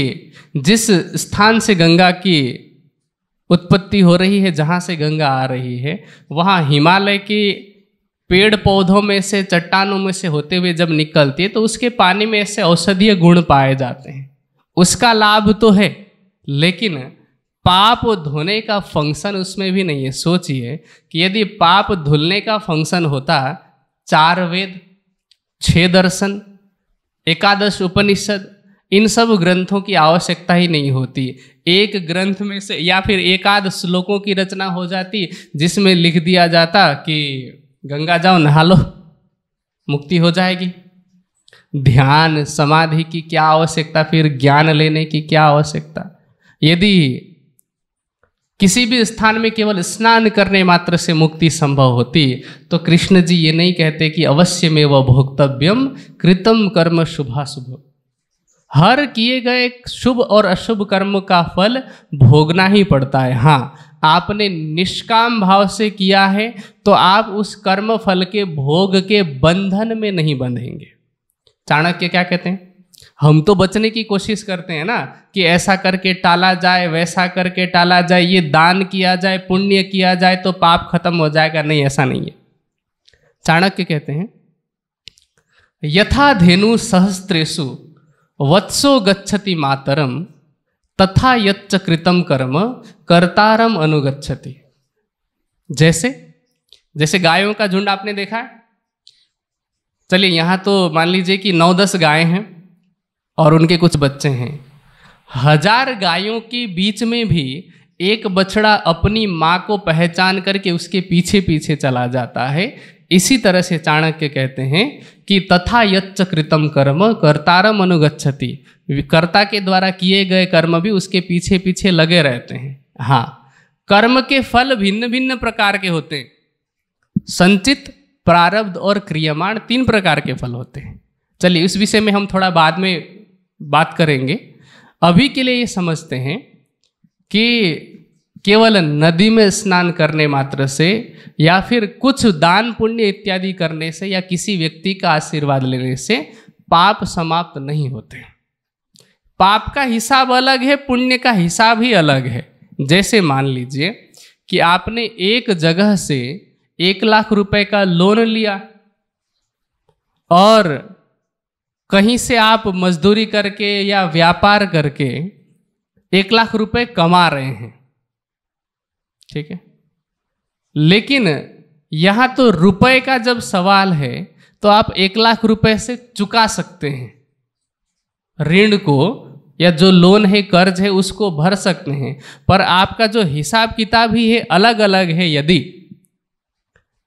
जिस स्थान से गंगा की उत्पत्ति हो रही है जहाँ से गंगा आ रही है वहाँ हिमालय की पेड़ पौधों में से चट्टानों में से होते हुए जब निकलती है तो उसके पानी में ऐसे औषधीय गुण पाए जाते हैं उसका लाभ तो है लेकिन पाप धोने का फंक्शन उसमें भी नहीं है सोचिए कि यदि पाप धुलने का फंक्शन होता चार वेद छः दर्शन एकादश उपनिषद इन सब ग्रंथों की आवश्यकता ही नहीं होती एक ग्रंथ में से या फिर एकाध श्लोकों की रचना हो जाती जिसमें लिख दिया जाता कि गंगा जाओ नहा लो मुक्ति हो जाएगी ध्यान समाधि की क्या आवश्यकता फिर ज्ञान लेने की क्या आवश्यकता यदि किसी भी स्थान में केवल स्नान करने मात्र से मुक्ति संभव होती तो कृष्ण जी ये नहीं कहते कि अवश्य में वह भोक्तव्यम कृतम कर्म शुभा शुभ हर किए गए शुभ और अशुभ कर्म का फल भोगना ही पड़ता है हाँ आपने निष्काम भाव से किया है तो आप उस कर्म फल के भोग के बंधन में नहीं बंधेंगे चाणक्य क्या कहते हैं हम तो बचने की कोशिश करते हैं ना कि ऐसा करके टाला जाए वैसा करके टाला जाए ये दान किया जाए पुण्य किया जाए तो पाप खत्म हो जाएगा नहीं ऐसा नहीं है चाणक्य कहते हैं यथा धेनु सहस्त्रेशु वत्सो गच्छति मातरम तथा यच्च कृतम कर्म कर्तारम अनुगच्छति जैसे जैसे गायों का झुंड आपने देखा है चलिए यहाँ तो मान लीजिए कि नौ दस गाय हैं और उनके कुछ बच्चे हैं हजार गायों के बीच में भी एक बछड़ा अपनी माँ को पहचान करके उसके पीछे पीछे चला जाता है इसी तरह से चाणक्य कहते हैं कि तथा यच्च कृतम कर्म कर्तारम अनुगछति कर्ता के द्वारा किए गए कर्म भी उसके पीछे पीछे लगे रहते हैं हाँ कर्म के फल भिन्न भिन्न प्रकार के होते हैं संचित प्रारब्ध और क्रियमाण तीन प्रकार के फल होते हैं चलिए इस विषय में हम थोड़ा बाद में बात करेंगे अभी के लिए ये समझते हैं कि केवल नदी में स्नान करने मात्र से या फिर कुछ दान पुण्य इत्यादि करने से या किसी व्यक्ति का आशीर्वाद लेने से पाप समाप्त नहीं होते पाप का हिसाब अलग है पुण्य का हिसाब ही अलग है जैसे मान लीजिए कि आपने एक जगह से एक लाख रुपए का लोन लिया और कहीं से आप मजदूरी करके या व्यापार करके एक लाख रुपए कमा रहे हैं ठीक है लेकिन यहां तो रुपए का जब सवाल है तो आप एक लाख रुपए से चुका सकते हैं ऋण को या जो लोन है कर्ज है उसको भर सकते हैं पर आपका जो हिसाब किताब ही है अलग अलग है यदि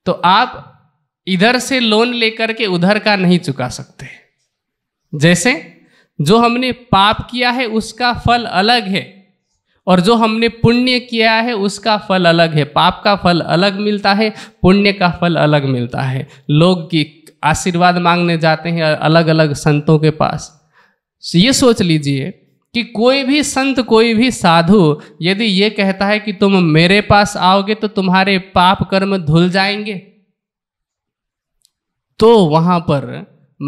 तो आप इधर से लोन लेकर के उधर का नहीं चुका सकते जैसे जो हमने पाप किया है उसका फल अलग है और जो हमने पुण्य किया है उसका फल अलग है पाप का फल अलग मिलता है पुण्य का फल अलग मिलता है लोग की आशीर्वाद मांगने जाते हैं अलग अलग संतों के पास तो ये सोच लीजिए कि कोई भी संत कोई भी साधु यदि ये कहता है कि तुम मेरे पास आओगे तो तुम्हारे पाप कर्म धुल जाएंगे तो वहां पर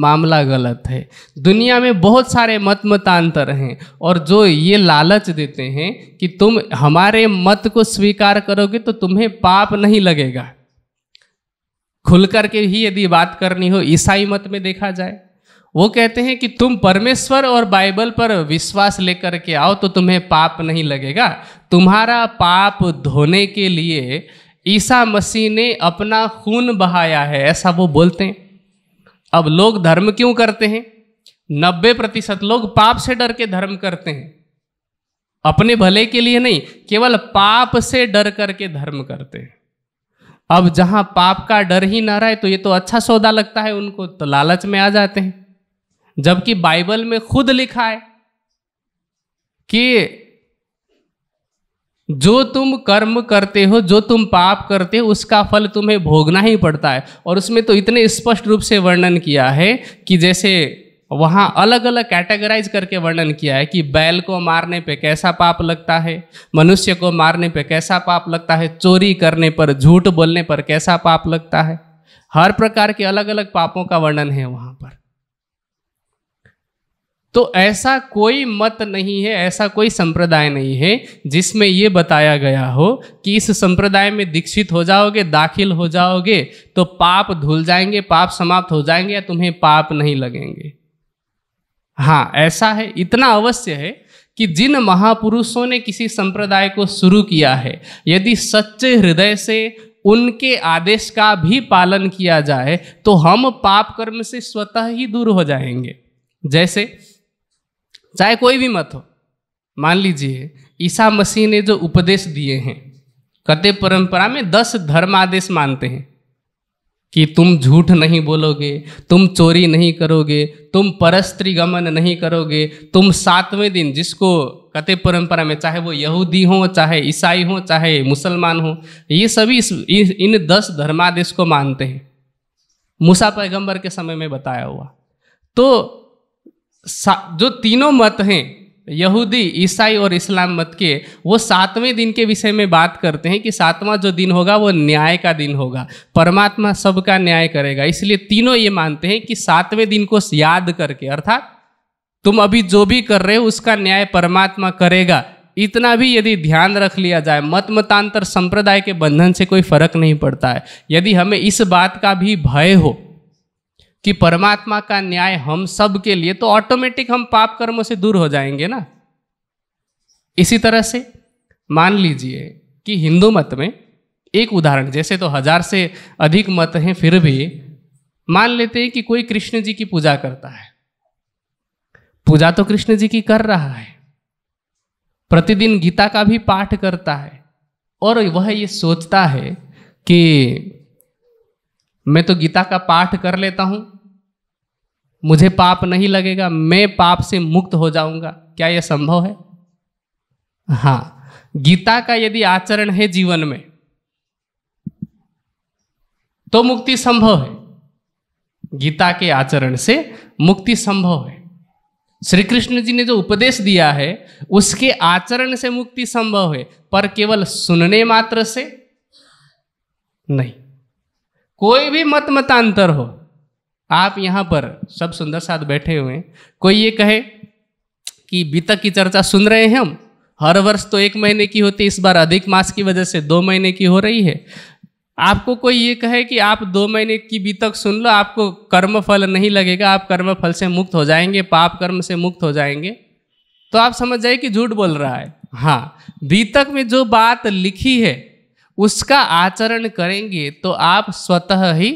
मामला गलत है दुनिया में बहुत सारे मत मतांतर हैं और जो ये लालच देते हैं कि तुम हमारे मत को स्वीकार करोगे तो तुम्हें पाप नहीं लगेगा खुल करके ही यदि बात करनी हो ईसाई मत में देखा जाए वो कहते हैं कि तुम परमेश्वर और बाइबल पर विश्वास लेकर के आओ तो तुम्हें पाप नहीं लगेगा तुम्हारा पाप धोने के लिए ईसा मसीह ने अपना खून बहाया है ऐसा वो बोलते हैं अब लोग धर्म क्यों करते हैं नब्बे प्रतिशत लोग पाप से डर के धर्म करते हैं अपने भले के लिए नहीं केवल पाप से डर करके धर्म करते हैं अब जहां पाप का डर ही ना रहे तो ये तो अच्छा सौदा लगता है उनको तो लालच में आ जाते हैं जबकि बाइबल में खुद लिखा है कि जो तुम कर्म करते हो जो तुम पाप करते हो उसका फल तुम्हें भोगना ही पड़ता है और उसमें तो इतने स्पष्ट रूप से वर्णन किया है कि जैसे वहाँ अलग अलग कैटेगराइज करके वर्णन किया है कि बैल को मारने पे कैसा पाप लगता है मनुष्य को मारने पे कैसा पाप लगता है चोरी करने पर झूठ बोलने पर कैसा पाप लगता है हर प्रकार के अलग अलग पापों का वर्णन है वहाँ पर तो ऐसा कोई मत नहीं है ऐसा कोई संप्रदाय नहीं है जिसमें ये बताया गया हो कि इस संप्रदाय में दीक्षित हो जाओगे दाखिल हो जाओगे तो पाप धुल जाएंगे पाप समाप्त हो जाएंगे या तुम्हें पाप नहीं लगेंगे हाँ ऐसा है इतना अवश्य है कि जिन महापुरुषों ने किसी संप्रदाय को शुरू किया है यदि सच्चे हृदय से उनके आदेश का भी पालन किया जाए तो हम पाप कर्म से स्वतः ही दूर हो जाएंगे जैसे चाहे कोई भी मत हो मान लीजिए ईसा मसीह ने जो उपदेश दिए हैं कते परंपरा में दस धर्म आदेश मानते हैं कि तुम झूठ नहीं बोलोगे तुम चोरी नहीं करोगे तुम परस्त्री गमन नहीं करोगे तुम सातवें दिन जिसको कते परंपरा में चाहे वो यहूदी हो चाहे ईसाई हो चाहे मुसलमान हो ये सभी इस, इन दस धर्मादेश को मानते हैं मूसा पैगंबर के समय में बताया हुआ तो जो तीनों मत हैं यहूदी ईसाई और इस्लाम मत के वो सातवें दिन के विषय में बात करते हैं कि सातवां जो दिन होगा वो न्याय का दिन होगा परमात्मा सबका न्याय करेगा इसलिए तीनों ये मानते हैं कि सातवें दिन को याद करके अर्थात तुम अभी जो भी कर रहे हो उसका न्याय परमात्मा करेगा इतना भी यदि ध्यान रख लिया जाए मत मतांतर संप्रदाय के बंधन से कोई फर्क नहीं पड़ता है यदि हमें इस बात का भी भय हो कि परमात्मा का न्याय हम सब के लिए तो ऑटोमेटिक हम पाप कर्मों से दूर हो जाएंगे ना इसी तरह से मान लीजिए कि हिंदू मत में एक उदाहरण जैसे तो हजार से अधिक मत हैं फिर भी मान लेते हैं कि कोई कृष्ण जी की पूजा करता है पूजा तो कृष्ण जी की कर रहा है प्रतिदिन गीता का भी पाठ करता है और वह ये सोचता है कि मैं तो गीता का पाठ कर लेता हूं मुझे पाप नहीं लगेगा मैं पाप से मुक्त हो जाऊंगा क्या यह संभव है हाँ गीता का यदि आचरण है जीवन में तो मुक्ति संभव है गीता के आचरण से मुक्ति संभव है श्री कृष्ण जी ने जो उपदेश दिया है उसके आचरण से मुक्ति संभव है पर केवल सुनने मात्र से नहीं कोई भी मत मतांतर हो आप यहाँ पर सब सुंदर साथ बैठे हुए हैं कोई ये कहे कि बीतक की चर्चा सुन रहे हैं हम हर वर्ष तो एक महीने की होती इस बार अधिक मास की वजह से दो महीने की हो रही है आपको कोई ये कहे कि आप दो महीने की बीतक सुन लो आपको कर्म फल नहीं लगेगा आप कर्म फल से मुक्त हो जाएंगे पाप कर्म से मुक्त हो जाएंगे तो आप समझ जाए कि झूठ बोल रहा है हाँ बीतक में जो बात लिखी है उसका आचरण करेंगे तो आप स्वतः ही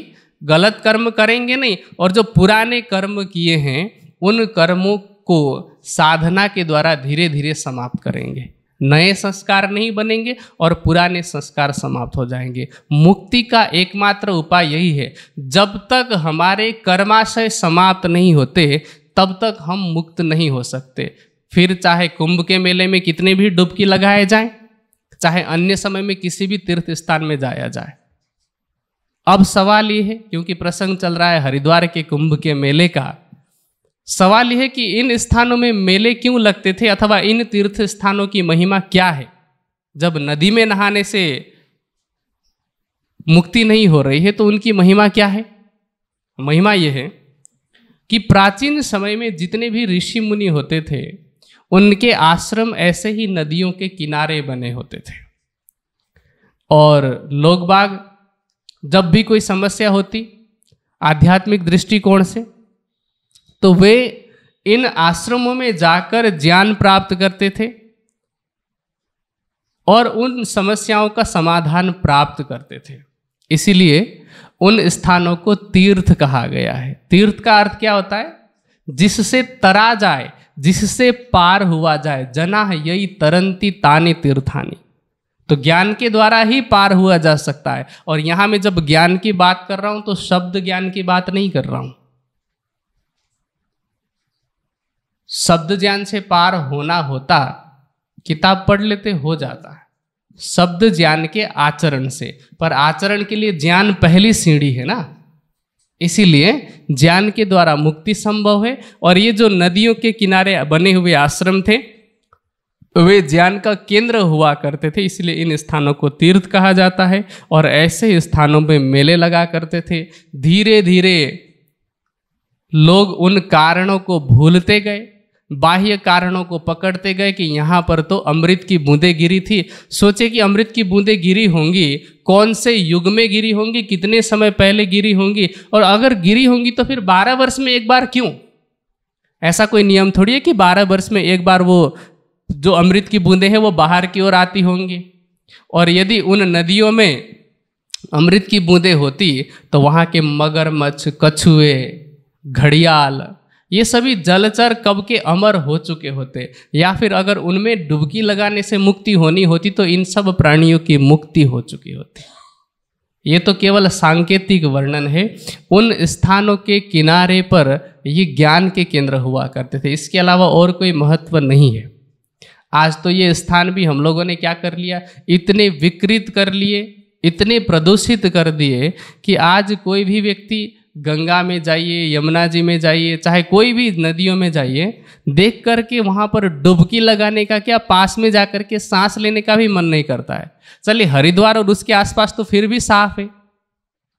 गलत कर्म करेंगे नहीं और जो पुराने कर्म किए हैं उन कर्मों को साधना के द्वारा धीरे धीरे समाप्त करेंगे नए संस्कार नहीं बनेंगे और पुराने संस्कार समाप्त हो जाएंगे मुक्ति का एकमात्र उपाय यही है जब तक हमारे कर्माशय समाप्त नहीं होते तब तक हम मुक्त नहीं हो सकते फिर चाहे कुंभ के मेले में कितने भी डुबकी लगाए जाएं चाहे अन्य समय में किसी भी तीर्थ स्थान में जाया जाए अब सवाल ये है क्योंकि प्रसंग चल रहा है हरिद्वार के कुंभ के मेले का सवाल यह है कि इन स्थानों में मेले क्यों लगते थे अथवा इन तीर्थ स्थानों की महिमा क्या है जब नदी में नहाने से मुक्ति नहीं हो रही है तो उनकी महिमा क्या है महिमा यह है कि प्राचीन समय में जितने भी ऋषि मुनि होते थे उनके आश्रम ऐसे ही नदियों के किनारे बने होते थे और लोग बाग जब भी कोई समस्या होती आध्यात्मिक दृष्टिकोण से तो वे इन आश्रमों में जाकर ज्ञान प्राप्त करते थे और उन समस्याओं का समाधान प्राप्त करते थे इसीलिए उन स्थानों को तीर्थ कहा गया है तीर्थ का अर्थ क्या होता है जिससे तरा जाए जिससे पार हुआ जाए जना है यही तरंती ताने तीर्थानी तो ज्ञान के द्वारा ही पार हुआ जा सकता है और यहां मैं जब ज्ञान की बात कर रहा हूं तो शब्द ज्ञान की बात नहीं कर रहा हूं शब्द ज्ञान से पार होना होता किताब पढ़ लेते हो जाता है शब्द ज्ञान के आचरण से पर आचरण के लिए ज्ञान पहली सीढ़ी है ना इसीलिए ज्ञान के द्वारा मुक्ति संभव है और ये जो नदियों के किनारे बने हुए आश्रम थे वे ज्ञान का केंद्र हुआ करते थे इसलिए इन स्थानों को तीर्थ कहा जाता है और ऐसे स्थानों में मेले लगा करते थे धीरे धीरे लोग उन कारणों को भूलते गए बाह्य कारणों को पकड़ते गए कि यहाँ पर तो अमृत की बूंदें गिरी थी सोचे कि अमृत की बूंदें गिरी होंगी कौन से युग में गिरी होंगी कितने समय पहले गिरी होंगी और अगर गिरी होंगी तो फिर बारह वर्ष में एक बार क्यों ऐसा कोई नियम थोड़ी है कि बारह वर्ष में एक बार वो जो अमृत की बूंदें हैं वो बाहर की ओर आती होंगी और यदि उन नदियों में अमृत की बूंदें होती तो वहाँ के मगरमच्छ कछुए घड़ियाल ये सभी जलचर कब के अमर हो चुके होते या फिर अगर उनमें डुबकी लगाने से मुक्ति होनी होती तो इन सब प्राणियों की मुक्ति हो चुकी होती ये तो केवल सांकेतिक वर्णन है उन स्थानों के किनारे पर ये ज्ञान के केंद्र हुआ करते थे इसके अलावा और कोई महत्व नहीं है आज तो ये स्थान भी हम लोगों ने क्या कर लिया इतने विकृत कर लिए इतने प्रदूषित कर दिए कि आज कोई भी व्यक्ति गंगा में जाइए यमुना जी में जाइए चाहे कोई भी नदियों में जाइए देख करके वहाँ पर डुबकी लगाने का क्या पास में जा कर के सांस लेने का भी मन नहीं करता है चलिए हरिद्वार और उसके आसपास तो फिर भी साफ है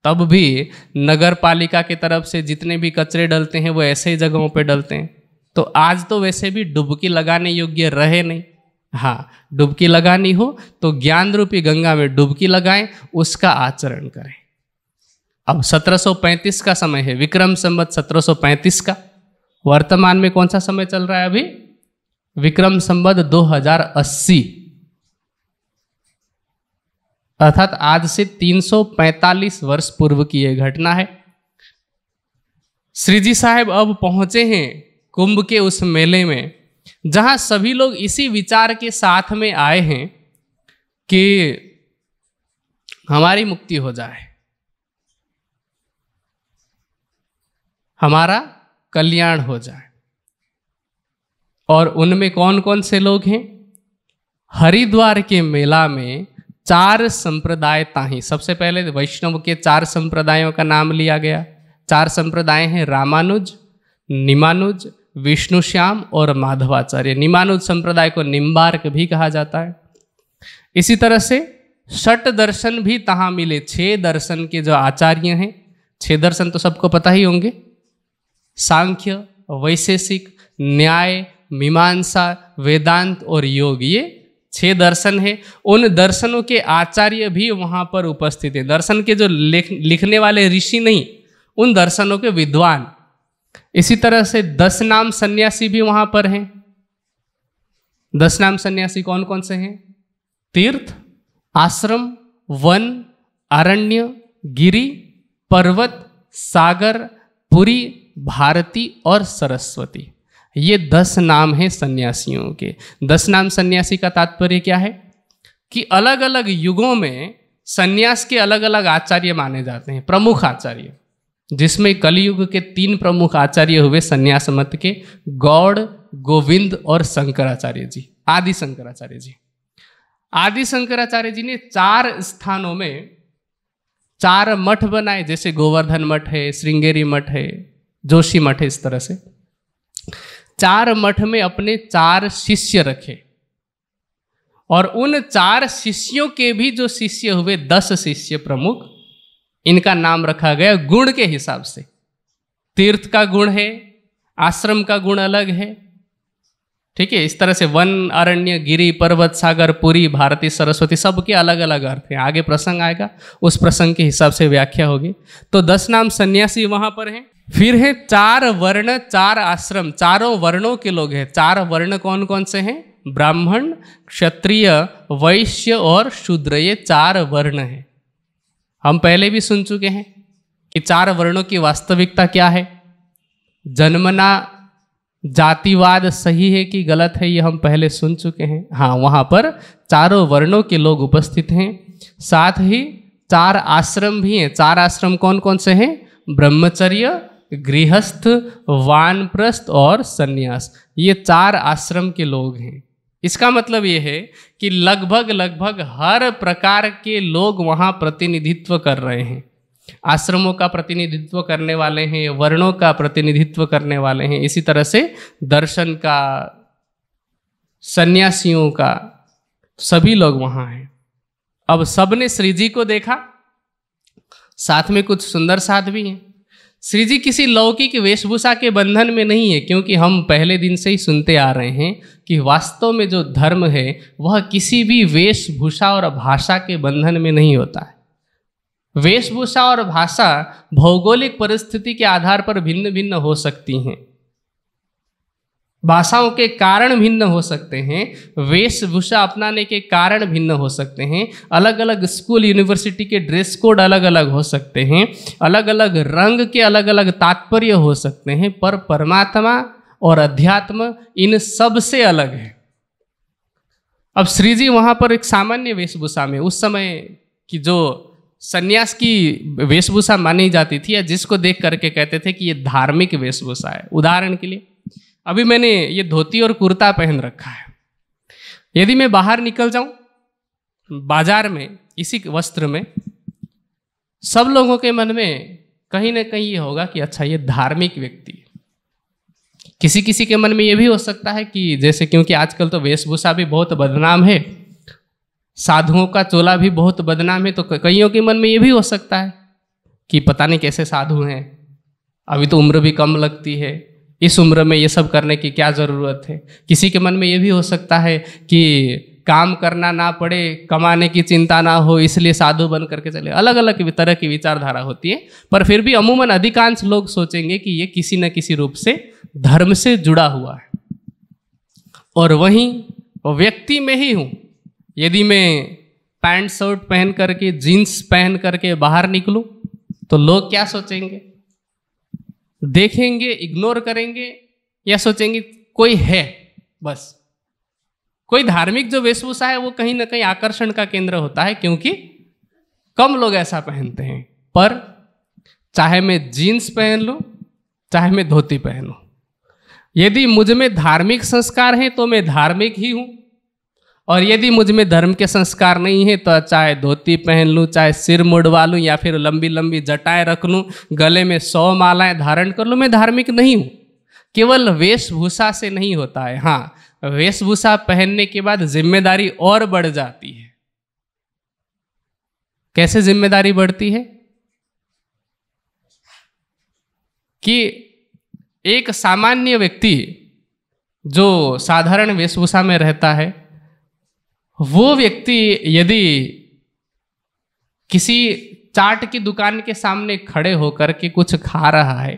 तब भी नगर पालिका की तरफ से जितने भी कचरे डलते हैं वो ऐसे ही जगहों पर डलते हैं तो आज तो वैसे भी डुबकी लगाने योग्य रहे नहीं हाँ डुबकी लगानी हो तो ज्ञान रूपी गंगा में डुबकी लगाएं उसका आचरण करें अब 1735 का समय है विक्रम संबत 1735 का वर्तमान में कौन सा समय चल रहा है अभी विक्रम संबत 2080 अर्थात आज से 345 वर्ष पूर्व की यह घटना है श्री जी साहब अब पहुंचे हैं कुंभ के उस मेले में जहां सभी लोग इसी विचार के साथ में आए हैं कि हमारी मुक्ति हो जाए हमारा कल्याण हो जाए और उनमें कौन कौन से लोग हैं हरिद्वार के मेला में चार संप्रदाय ताही सबसे पहले तो वैष्णव के चार संप्रदायों का नाम लिया गया चार संप्रदाय हैं रामानुज निमानुज विष्णु श्याम और माधवाचार्य निमानुज संप्रदाय को निम्बार्क भी कहा जाता है इसी तरह से षट दर्शन भी तहाँ मिले छह दर्शन के जो आचार्य हैं छह दर्शन तो सबको पता ही होंगे सांख्य वैशेषिक न्याय मीमांसा वेदांत और योग ये छह दर्शन है उन दर्शनों के आचार्य भी वहाँ पर उपस्थित हैं दर्शन के जो लिख लिखने वाले ऋषि नहीं उन दर्शनों के विद्वान इसी तरह से दस नाम सन्यासी भी वहाँ पर हैं दस नाम सन्यासी कौन कौन से हैं तीर्थ आश्रम वन अरण्य गिरी पर्वत सागर पुरी भारती और सरस्वती ये दस नाम हैं सन्यासियों के दस नाम सन्यासी का तात्पर्य क्या है कि अलग अलग युगों में सन्यास के अलग अलग आचार्य माने जाते हैं प्रमुख आचार्य जिसमें कलयुग के तीन प्रमुख आचार्य हुए सन्यास मत के गौड़ गोविंद और शंकराचार्य जी आदि शंकराचार्य जी आदि शंकराचार्य जी ने चार स्थानों में चार मठ बनाए जैसे गोवर्धन मठ है श्रृंगेरी मठ है जोशी मठ है इस तरह से चार मठ में अपने चार शिष्य रखे और उन चार शिष्यों के भी जो शिष्य हुए दस शिष्य प्रमुख इनका नाम रखा गया गुण के हिसाब से तीर्थ का गुण है आश्रम का गुण अलग है ठीक है इस तरह से वन अरण्य गिरी पर्वत सागर पुरी भारती सरस्वती सबके अलग अलग अर्थ हैं आगे प्रसंग आएगा उस प्रसंग के हिसाब से व्याख्या होगी तो दस नाम सन्यासी वहां पर हैं फिर है चार वर्ण चार आश्रम चारों वर्णों के लोग हैं चार वर्ण कौन कौन से हैं ब्राह्मण क्षत्रिय वैश्य और शूद्र ये चार वर्ण हैं हम पहले भी सुन चुके हैं कि चार वर्णों की वास्तविकता क्या है जन्मना जातिवाद सही है कि गलत है ये हम पहले सुन चुके हैं हाँ वहाँ पर चारों वर्णों के लोग उपस्थित हैं साथ ही चार आश्रम भी हैं चार आश्रम कौन कौन से हैं ब्रह्मचर्य गृहस्थ वानप्रस्थ और सन्यास ये चार आश्रम के लोग हैं इसका मतलब ये है कि लगभग लगभग हर प्रकार के लोग वहाँ प्रतिनिधित्व कर रहे हैं आश्रमों का प्रतिनिधित्व करने वाले हैं वर्णों का प्रतिनिधित्व करने वाले हैं इसी तरह से दर्शन का सन्यासियों का सभी लोग वहाँ हैं अब सबने श्री जी को देखा साथ में कुछ सुंदर साध भी हैं श्री जी किसी लौकिक वेशभूषा के बंधन में नहीं है क्योंकि हम पहले दिन से ही सुनते आ रहे हैं कि वास्तव में जो धर्म है वह किसी भी वेशभूषा और भाषा के बंधन में नहीं होता है वेशभूषा और भाषा भौगोलिक परिस्थिति के आधार पर भिन्न भिन्न हो सकती हैं भाषाओं के कारण भिन्न हो सकते हैं वेशभूषा अपनाने के कारण भिन्न हो सकते हैं अलग अलग स्कूल यूनिवर्सिटी के ड्रेस कोड अलग अलग हो सकते हैं अलग अलग रंग के अलग अलग तात्पर्य हो सकते हैं पर परमात्मा और अध्यात्म इन सब से अलग है अब श्री जी वहाँ पर एक सामान्य वेशभूषा में उस समय की जो सन्यास की वेशभूषा मानी जाती थी या जिसको देख करके कहते थे कि ये धार्मिक वेशभूषा है उदाहरण के लिए अभी मैंने ये धोती और कुर्ता पहन रखा है यदि मैं बाहर निकल जाऊं बाजार में इसी वस्त्र में सब लोगों के मन में कहीं ना कहीं ये होगा कि अच्छा ये धार्मिक व्यक्ति किसी किसी के मन में ये भी हो सकता है कि जैसे क्योंकि आजकल तो वेशभूषा भी बहुत बदनाम है साधुओं का चोला भी बहुत बदनाम है तो कईयों के मन में ये भी हो सकता है कि पता नहीं कैसे साधु हैं अभी तो उम्र भी कम लगती है इस उम्र में ये सब करने की क्या ज़रूरत है किसी के मन में ये भी हो सकता है कि काम करना ना पड़े कमाने की चिंता ना हो इसलिए साधु बन करके चले अलग अलग तरह की विचारधारा होती है पर फिर भी अमूमन अधिकांश लोग सोचेंगे कि ये किसी न किसी रूप से धर्म से जुड़ा हुआ है और वहीं व्यक्ति में ही हूँ यदि मैं पैंट शर्ट पहन करके जीन्स पहन करके बाहर निकलूँ तो लोग क्या सोचेंगे देखेंगे इग्नोर करेंगे या सोचेंगे कोई है बस कोई धार्मिक जो वेशभूषा है वो कहीं ना कहीं आकर्षण का केंद्र होता है क्योंकि कम लोग ऐसा पहनते हैं पर चाहे मैं जीन्स पहन लूँ चाहे मैं धोती पहनूँ यदि मुझ में धार्मिक संस्कार हैं तो मैं धार्मिक ही हूँ और यदि मुझ में धर्म के संस्कार नहीं है तो चाहे धोती पहन लूँ चाहे सिर मुड़वा लूँ या फिर लंबी लंबी जटाएं रख लूँ गले में सौ मालाएं धारण कर लूँ मैं धार्मिक नहीं हूँ केवल वेशभूषा से नहीं होता है हाँ वेशभूषा पहनने के बाद जिम्मेदारी और बढ़ जाती है कैसे जिम्मेदारी बढ़ती है कि एक सामान्य व्यक्ति जो साधारण वेशभूषा में रहता है वो व्यक्ति यदि किसी चाट की दुकान के सामने खड़े होकर के कुछ खा रहा है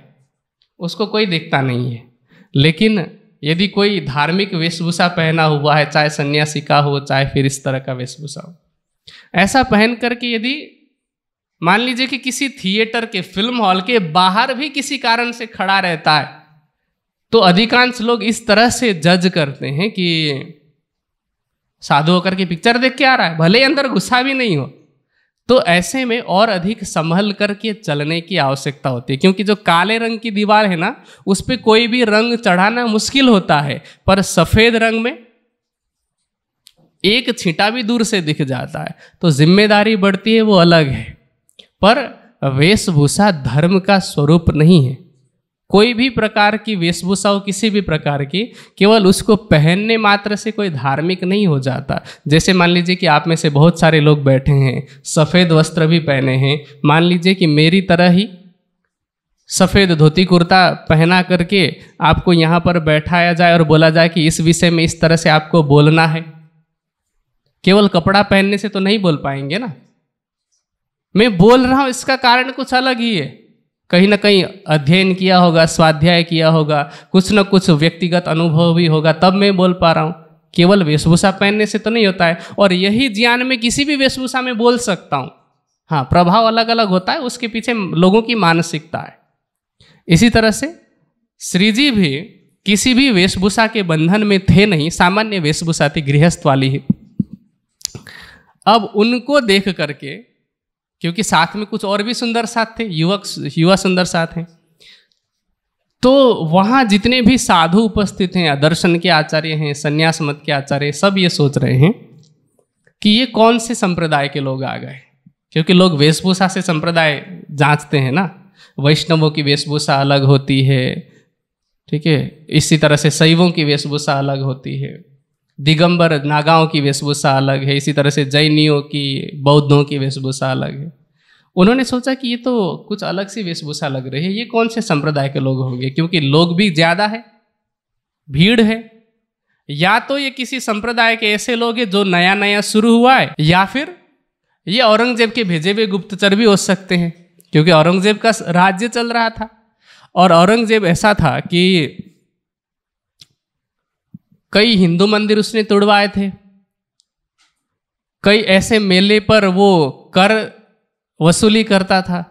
उसको कोई देखता नहीं है लेकिन यदि कोई धार्मिक वेशभूषा पहना हुआ है चाहे सन्यासी का हो चाहे फिर इस तरह का वेशभूषा हो ऐसा पहन करके यदि मान लीजिए कि किसी थिएटर के फिल्म हॉल के बाहर भी किसी कारण से खड़ा रहता है तो अधिकांश लोग इस तरह से जज करते हैं कि साधु होकर के पिक्चर देख के आ रहा है भले ही अंदर गुस्सा भी नहीं हो तो ऐसे में और अधिक संभल करके चलने की आवश्यकता होती है क्योंकि जो काले रंग की दीवार है ना उस पर कोई भी रंग चढ़ाना मुश्किल होता है पर सफ़ेद रंग में एक छींटा भी दूर से दिख जाता है तो जिम्मेदारी बढ़ती है वो अलग है पर वेशभूषा धर्म का स्वरूप नहीं है कोई भी प्रकार की वेशभूषा हो किसी भी प्रकार की केवल उसको पहनने मात्र से कोई धार्मिक नहीं हो जाता जैसे मान लीजिए कि आप में से बहुत सारे लोग बैठे हैं सफ़ेद वस्त्र भी पहने हैं मान लीजिए कि मेरी तरह ही सफ़ेद धोती कुर्ता पहना करके आपको यहाँ पर बैठाया जाए और बोला जाए कि इस विषय में इस तरह से आपको बोलना है केवल कपड़ा पहनने से तो नहीं बोल पाएंगे ना मैं बोल रहा हूँ इसका कारण कुछ अलग ही है कहीं ना कहीं अध्ययन किया होगा स्वाध्याय किया होगा कुछ ना कुछ व्यक्तिगत अनुभव भी होगा तब मैं बोल पा रहा हूँ केवल वेशभूषा पहनने से तो नहीं होता है और यही ज्ञान में किसी भी वेशभूषा में बोल सकता हूँ हाँ प्रभाव अलग अलग होता है उसके पीछे लोगों की मानसिकता है इसी तरह से श्री जी भी किसी भी वेशभूषा के बंधन में थे नहीं सामान्य वेशभूषा थी गृहस्थ वाली ही अब उनको देख करके क्योंकि साथ में कुछ और भी सुंदर साथ थे युवक युवा सुंदर साथ हैं तो वहाँ जितने भी साधु उपस्थित हैं दर्शन के आचार्य हैं संन्यास मत के आचार्य सब ये सोच रहे हैं कि ये कौन से संप्रदाय के लोग आ गए क्योंकि लोग वेशभूषा से संप्रदाय जांचते हैं ना वैष्णवों की वेशभूषा अलग होती है ठीक है इसी तरह से शैवों की वेशभूषा अलग होती है दिगंबर नागाओं की वेशभूषा अलग है इसी तरह से जैनियों की बौद्धों की वेशभूषा अलग है उन्होंने सोचा कि ये तो कुछ अलग सी वेशभूषा लग रही है ये कौन से संप्रदाय के लोग होंगे क्योंकि लोग भी ज़्यादा है भीड़ है या तो ये किसी संप्रदाय के ऐसे लोग हैं जो नया नया शुरू हुआ है या फिर ये औरंगजेब के भेजे हुए गुप्तचर भी हो सकते हैं क्योंकि औरंगजेब का राज्य चल रहा था और औरंगजेब ऐसा था कि कई हिंदू मंदिर उसने तोड़वाए थे कई ऐसे मेले पर वो कर वसूली करता था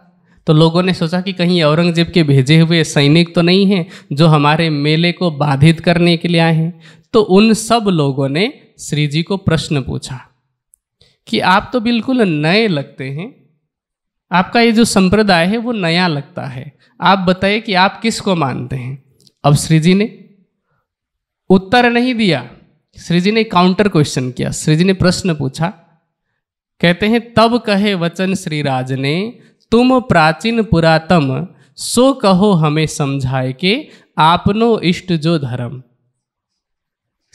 तो लोगों ने सोचा कि कहीं औरंगजेब के भेजे हुए सैनिक तो नहीं हैं जो हमारे मेले को बाधित करने के लिए आए हैं तो उन सब लोगों ने श्री जी को प्रश्न पूछा कि आप तो बिल्कुल नए लगते हैं आपका ये जो संप्रदाय है वो नया लगता है आप बताइए कि आप किसको मानते हैं अब श्री जी ने उत्तर नहीं दिया श्रीजी ने काउंटर क्वेश्चन किया श्रीजी ने प्रश्न पूछा कहते हैं तब कहे वचन श्रीराज ने तुम प्राचीन पुरातम सो कहो हमें समझाए के आपनो इष्ट जो धर्म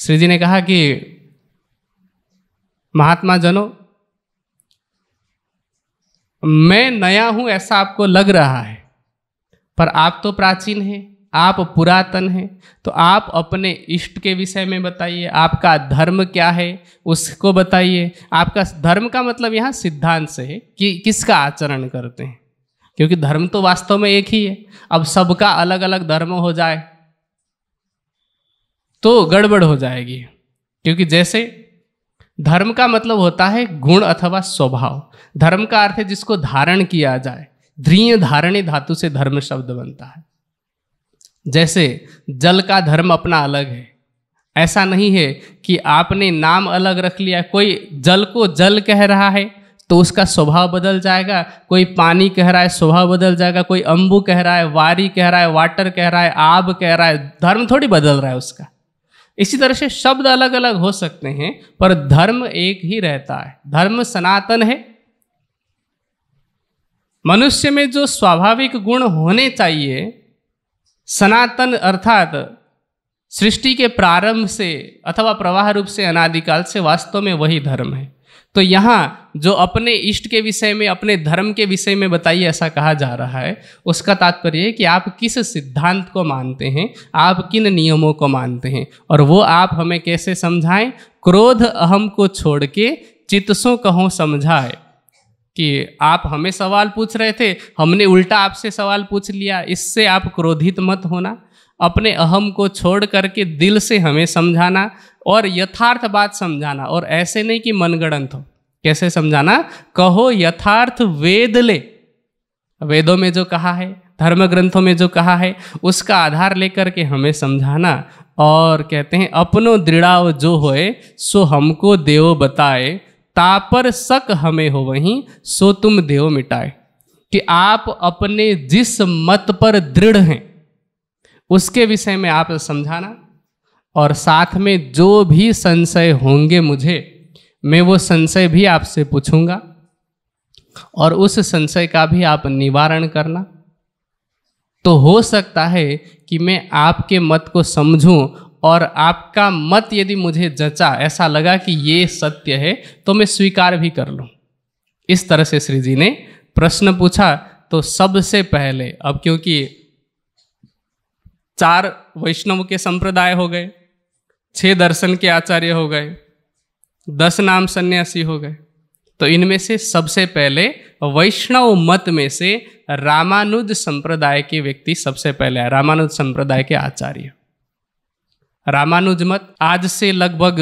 श्रीजी ने कहा कि महात्मा जनो मैं नया हूं ऐसा आपको लग रहा है पर आप तो प्राचीन हैं आप पुरातन हैं तो आप अपने इष्ट के विषय में बताइए आपका धर्म क्या है उसको बताइए आपका धर्म का मतलब यहाँ सिद्धांत से है कि किसका आचरण करते हैं क्योंकि धर्म तो वास्तव में एक ही है अब सबका अलग अलग धर्म हो जाए तो गड़बड़ हो जाएगी क्योंकि जैसे धर्म का मतलब होता है गुण अथवा स्वभाव धर्म का अर्थ है जिसको धारण किया जाए ध्रीय धारणी धातु से धर्म शब्द बनता है जैसे जल का धर्म अपना अलग है ऐसा नहीं है कि आपने नाम अलग रख लिया कोई जल को जल कह रहा है तो उसका स्वभाव बदल जाएगा कोई पानी कह रहा है स्वभाव बदल जाएगा कोई अंबू कह रहा है वारी कह रहा है वाटर कह रहा है आब कह रहा है धर्म थोड़ी बदल रहा है उसका इसी तरह से शब्द अलग अलग हो सकते हैं पर धर्म एक ही रहता है धर्म सनातन है मनुष्य में जो स्वाभाविक गुण होने चाहिए सनातन अर्थात सृष्टि के प्रारंभ से अथवा प्रवाह रूप से अनादिकाल से वास्तव में वही धर्म है तो यहाँ जो अपने इष्ट के विषय में अपने धर्म के विषय में बताइए ऐसा कहा जा रहा है उसका तात्पर्य है कि आप किस सिद्धांत को मानते हैं आप किन नियमों को मानते हैं और वो आप हमें कैसे समझाएं क्रोध अहम को छोड़ के चित्सों कहो समझाए कि आप हमें सवाल पूछ रहे थे हमने उल्टा आपसे सवाल पूछ लिया इससे आप क्रोधित मत होना अपने अहम को छोड़ करके दिल से हमें समझाना और यथार्थ बात समझाना और ऐसे नहीं कि मनगणंत हो कैसे समझाना कहो यथार्थ वेद ले वेदों में जो कहा है धर्म ग्रंथों में जो कहा है उसका आधार लेकर के हमें समझाना और कहते हैं अपनो दृढ़ाव जो होए सो हमको देव बताए तापर शक हमें हो वहीं सो तुम देव मिटाए कि आप अपने जिस मत पर दृढ़ हैं उसके विषय में आप समझाना और साथ में जो भी संशय होंगे मुझे मैं वो संशय भी आपसे पूछूंगा और उस संशय का भी आप निवारण करना तो हो सकता है कि मैं आपके मत को समझूं और आपका मत यदि मुझे जचा ऐसा लगा कि ये सत्य है तो मैं स्वीकार भी कर लूँ इस तरह से श्री जी ने प्रश्न पूछा तो सबसे पहले अब क्योंकि चार वैष्णव के संप्रदाय हो गए छह दर्शन के आचार्य हो गए दस नाम सन्यासी हो गए तो इनमें से सबसे पहले वैष्णव मत में से रामानुज संप्रदाय के व्यक्ति सबसे पहले है रामानुज संप्रदाय के आचार्य रामानुज मत आज से लगभग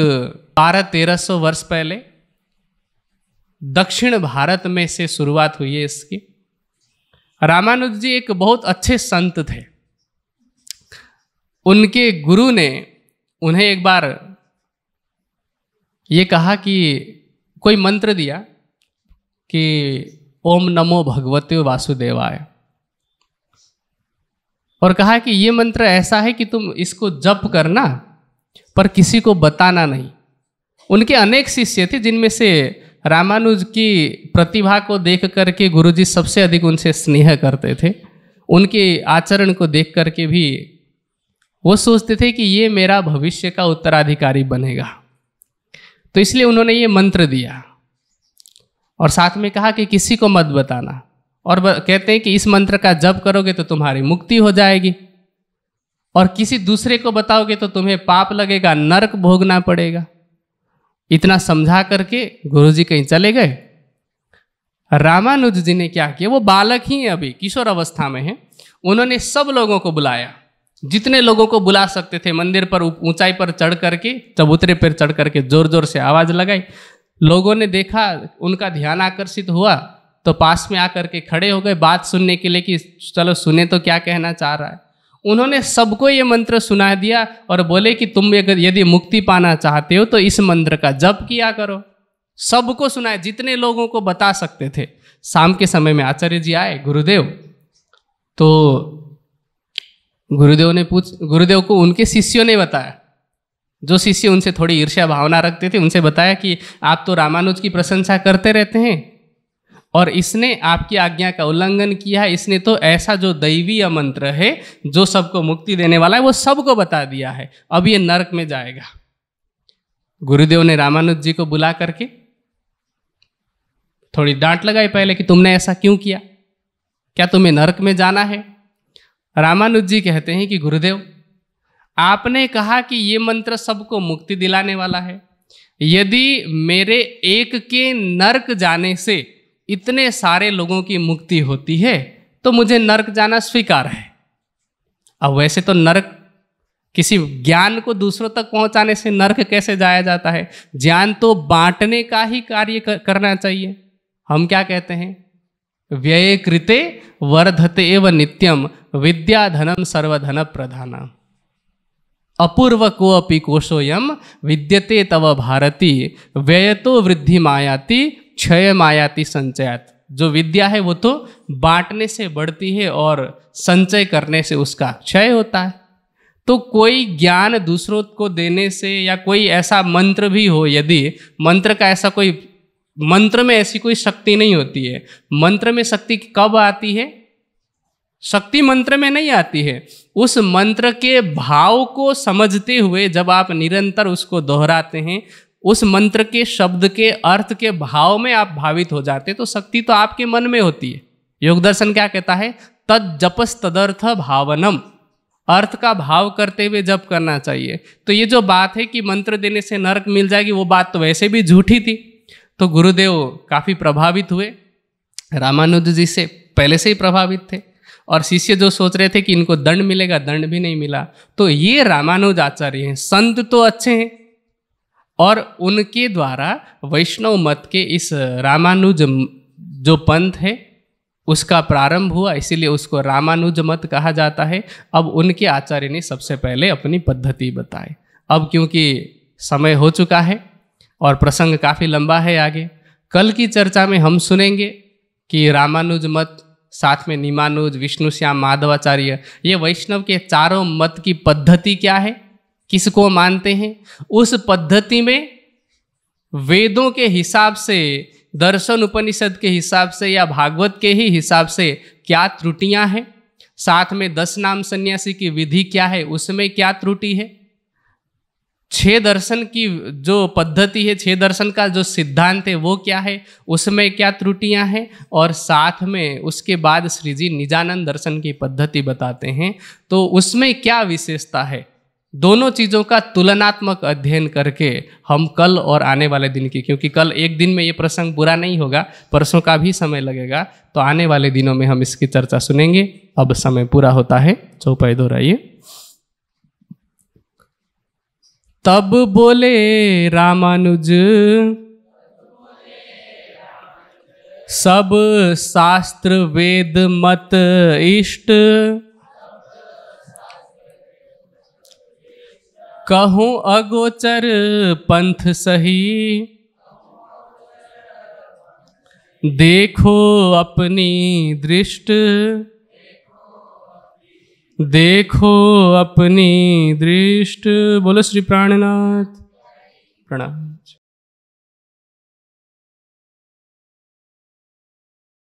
बारह तेरह सौ वर्ष पहले दक्षिण भारत में से शुरुआत हुई है इसकी रामानुज जी एक बहुत अच्छे संत थे उनके गुरु ने उन्हें एक बार ये कहा कि कोई मंत्र दिया कि ओम नमो भगवते वासुदेवाय और कहा कि ये मंत्र ऐसा है कि तुम इसको जप करना पर किसी को बताना नहीं उनके अनेक शिष्य थे जिनमें से रामानुज की प्रतिभा को देख करके गुरुजी सबसे अधिक उनसे स्नेह करते थे उनके आचरण को देख करके भी वो सोचते थे कि ये मेरा भविष्य का उत्तराधिकारी बनेगा तो इसलिए उन्होंने ये मंत्र दिया और साथ में कहा कि किसी को मत बताना और कहते हैं कि इस मंत्र का जप करोगे तो तुम्हारी मुक्ति हो जाएगी और किसी दूसरे को बताओगे तो तुम्हें पाप लगेगा नरक भोगना पड़ेगा इतना समझा करके गुरु जी कहीं चले गए रामानुज जी ने क्या किया वो बालक ही अभी किशोर अवस्था में है उन्होंने सब लोगों को बुलाया जितने लोगों को बुला सकते थे मंदिर पर ऊंचाई पर चढ़ करके चबूतरे पर चढ़ करके जोर जोर से आवाज लगाई लोगों ने देखा उनका ध्यान आकर्षित हुआ तो पास में आकर के खड़े हो गए बात सुनने के लिए कि चलो सुने तो क्या कहना चाह रहा है उन्होंने सबको ये मंत्र सुना दिया और बोले कि तुम अगर यदि मुक्ति पाना चाहते हो तो इस मंत्र का जप किया करो सबको सुनाए जितने लोगों को बता सकते थे शाम के समय में आचार्य जी आए गुरुदेव तो गुरुदेव ने पूछ गुरुदेव को उनके शिष्यों ने बताया जो शिष्य उनसे थोड़ी ईर्ष्या भावना रखते थे उनसे बताया कि आप तो रामानुज की प्रशंसा करते रहते हैं और इसने आपकी आज्ञा का उल्लंघन किया है इसने तो ऐसा जो दैवीय मंत्र है जो सबको मुक्ति देने वाला है वो सबको बता दिया है अब ये नरक में जाएगा गुरुदेव ने रामानुज जी को बुला करके थोड़ी डांट लगाई पहले कि तुमने ऐसा क्यों किया क्या तुम्हें नरक में जाना है रामानुज जी कहते हैं कि गुरुदेव आपने कहा कि ये मंत्र सबको मुक्ति दिलाने वाला है यदि मेरे एक के नरक जाने से इतने सारे लोगों की मुक्ति होती है तो मुझे नरक जाना स्वीकार है अब वैसे तो नरक किसी ज्ञान को दूसरों तक पहुंचाने से नरक कैसे जाया जाता है ज्ञान तो बांटने का ही कार्य करना चाहिए हम क्या कहते हैं व्यय कृते वर्धते एव नित्यम विद्या धनम सर्वधन प्रधान अपूर्व को अपि कोशोयम विद्यते तव भारती व्यय तो वृद्धि मायाति क्षय मायाती संचयात जो विद्या है वो तो बांटने से बढ़ती है और संचय करने से उसका क्षय होता है तो कोई ज्ञान दूसरों को देने से या कोई ऐसा मंत्र भी हो यदि मंत्र का ऐसा कोई मंत्र में ऐसी कोई शक्ति नहीं होती है मंत्र में शक्ति कब आती है शक्ति मंत्र में नहीं आती है उस मंत्र के भाव को समझते हुए जब आप निरंतर उसको दोहराते हैं उस मंत्र के शब्द के अर्थ के भाव में आप भावित हो जाते तो शक्ति तो आपके मन में होती है योगदर्शन क्या कहता है तद जपस तदर्थ भावनम अर्थ का भाव करते हुए जप करना चाहिए तो ये जो बात है कि मंत्र देने से नरक मिल जाएगी वो बात तो वैसे भी झूठी थी तो गुरुदेव काफ़ी प्रभावित हुए रामानुज जी से पहले से ही प्रभावित थे और शिष्य जो सोच रहे थे कि इनको दंड मिलेगा दंड भी नहीं मिला तो ये रामानुज आचार्य हैं संत तो अच्छे हैं और उनके द्वारा वैष्णव मत के इस रामानुज जो पंथ है उसका प्रारंभ हुआ इसीलिए उसको रामानुज मत कहा जाता है अब उनके आचार्य ने सबसे पहले अपनी पद्धति बताए अब क्योंकि समय हो चुका है और प्रसंग काफ़ी लंबा है आगे कल की चर्चा में हम सुनेंगे कि रामानुज मत साथ में निमानुज विष्णु श्याम माधवाचार्य ये वैष्णव के चारों मत की पद्धति क्या है किसको मानते हैं उस पद्धति में वेदों के हिसाब से दर्शन उपनिषद के हिसाब से या भागवत के ही हिसाब से क्या त्रुटियां हैं साथ में दस नाम सन्यासी की विधि क्या है उसमें क्या त्रुटि है छह दर्शन की जो पद्धति है छह दर्शन का जो सिद्धांत है वो क्या है उसमें क्या त्रुटियां हैं और साथ में उसके बाद श्री जी निजानंद दर्शन की पद्धति बताते हैं तो उसमें क्या विशेषता है दोनों चीज़ों का तुलनात्मक अध्ययन करके हम कल और आने वाले दिन की क्योंकि कल एक दिन में ये प्रसंग बुरा नहीं होगा परसों का भी समय लगेगा तो आने वाले दिनों में हम इसकी चर्चा सुनेंगे अब समय पूरा होता है चौपाई दोहराइए तब बोले रामानुज सब शास्त्र वेद मत इष्ट कहूँ अगोचर पंथ सही देखो अपनी दृष्ट देखो अपनी दृष्ट बोलो श्री प्राणनाथ प्रणाम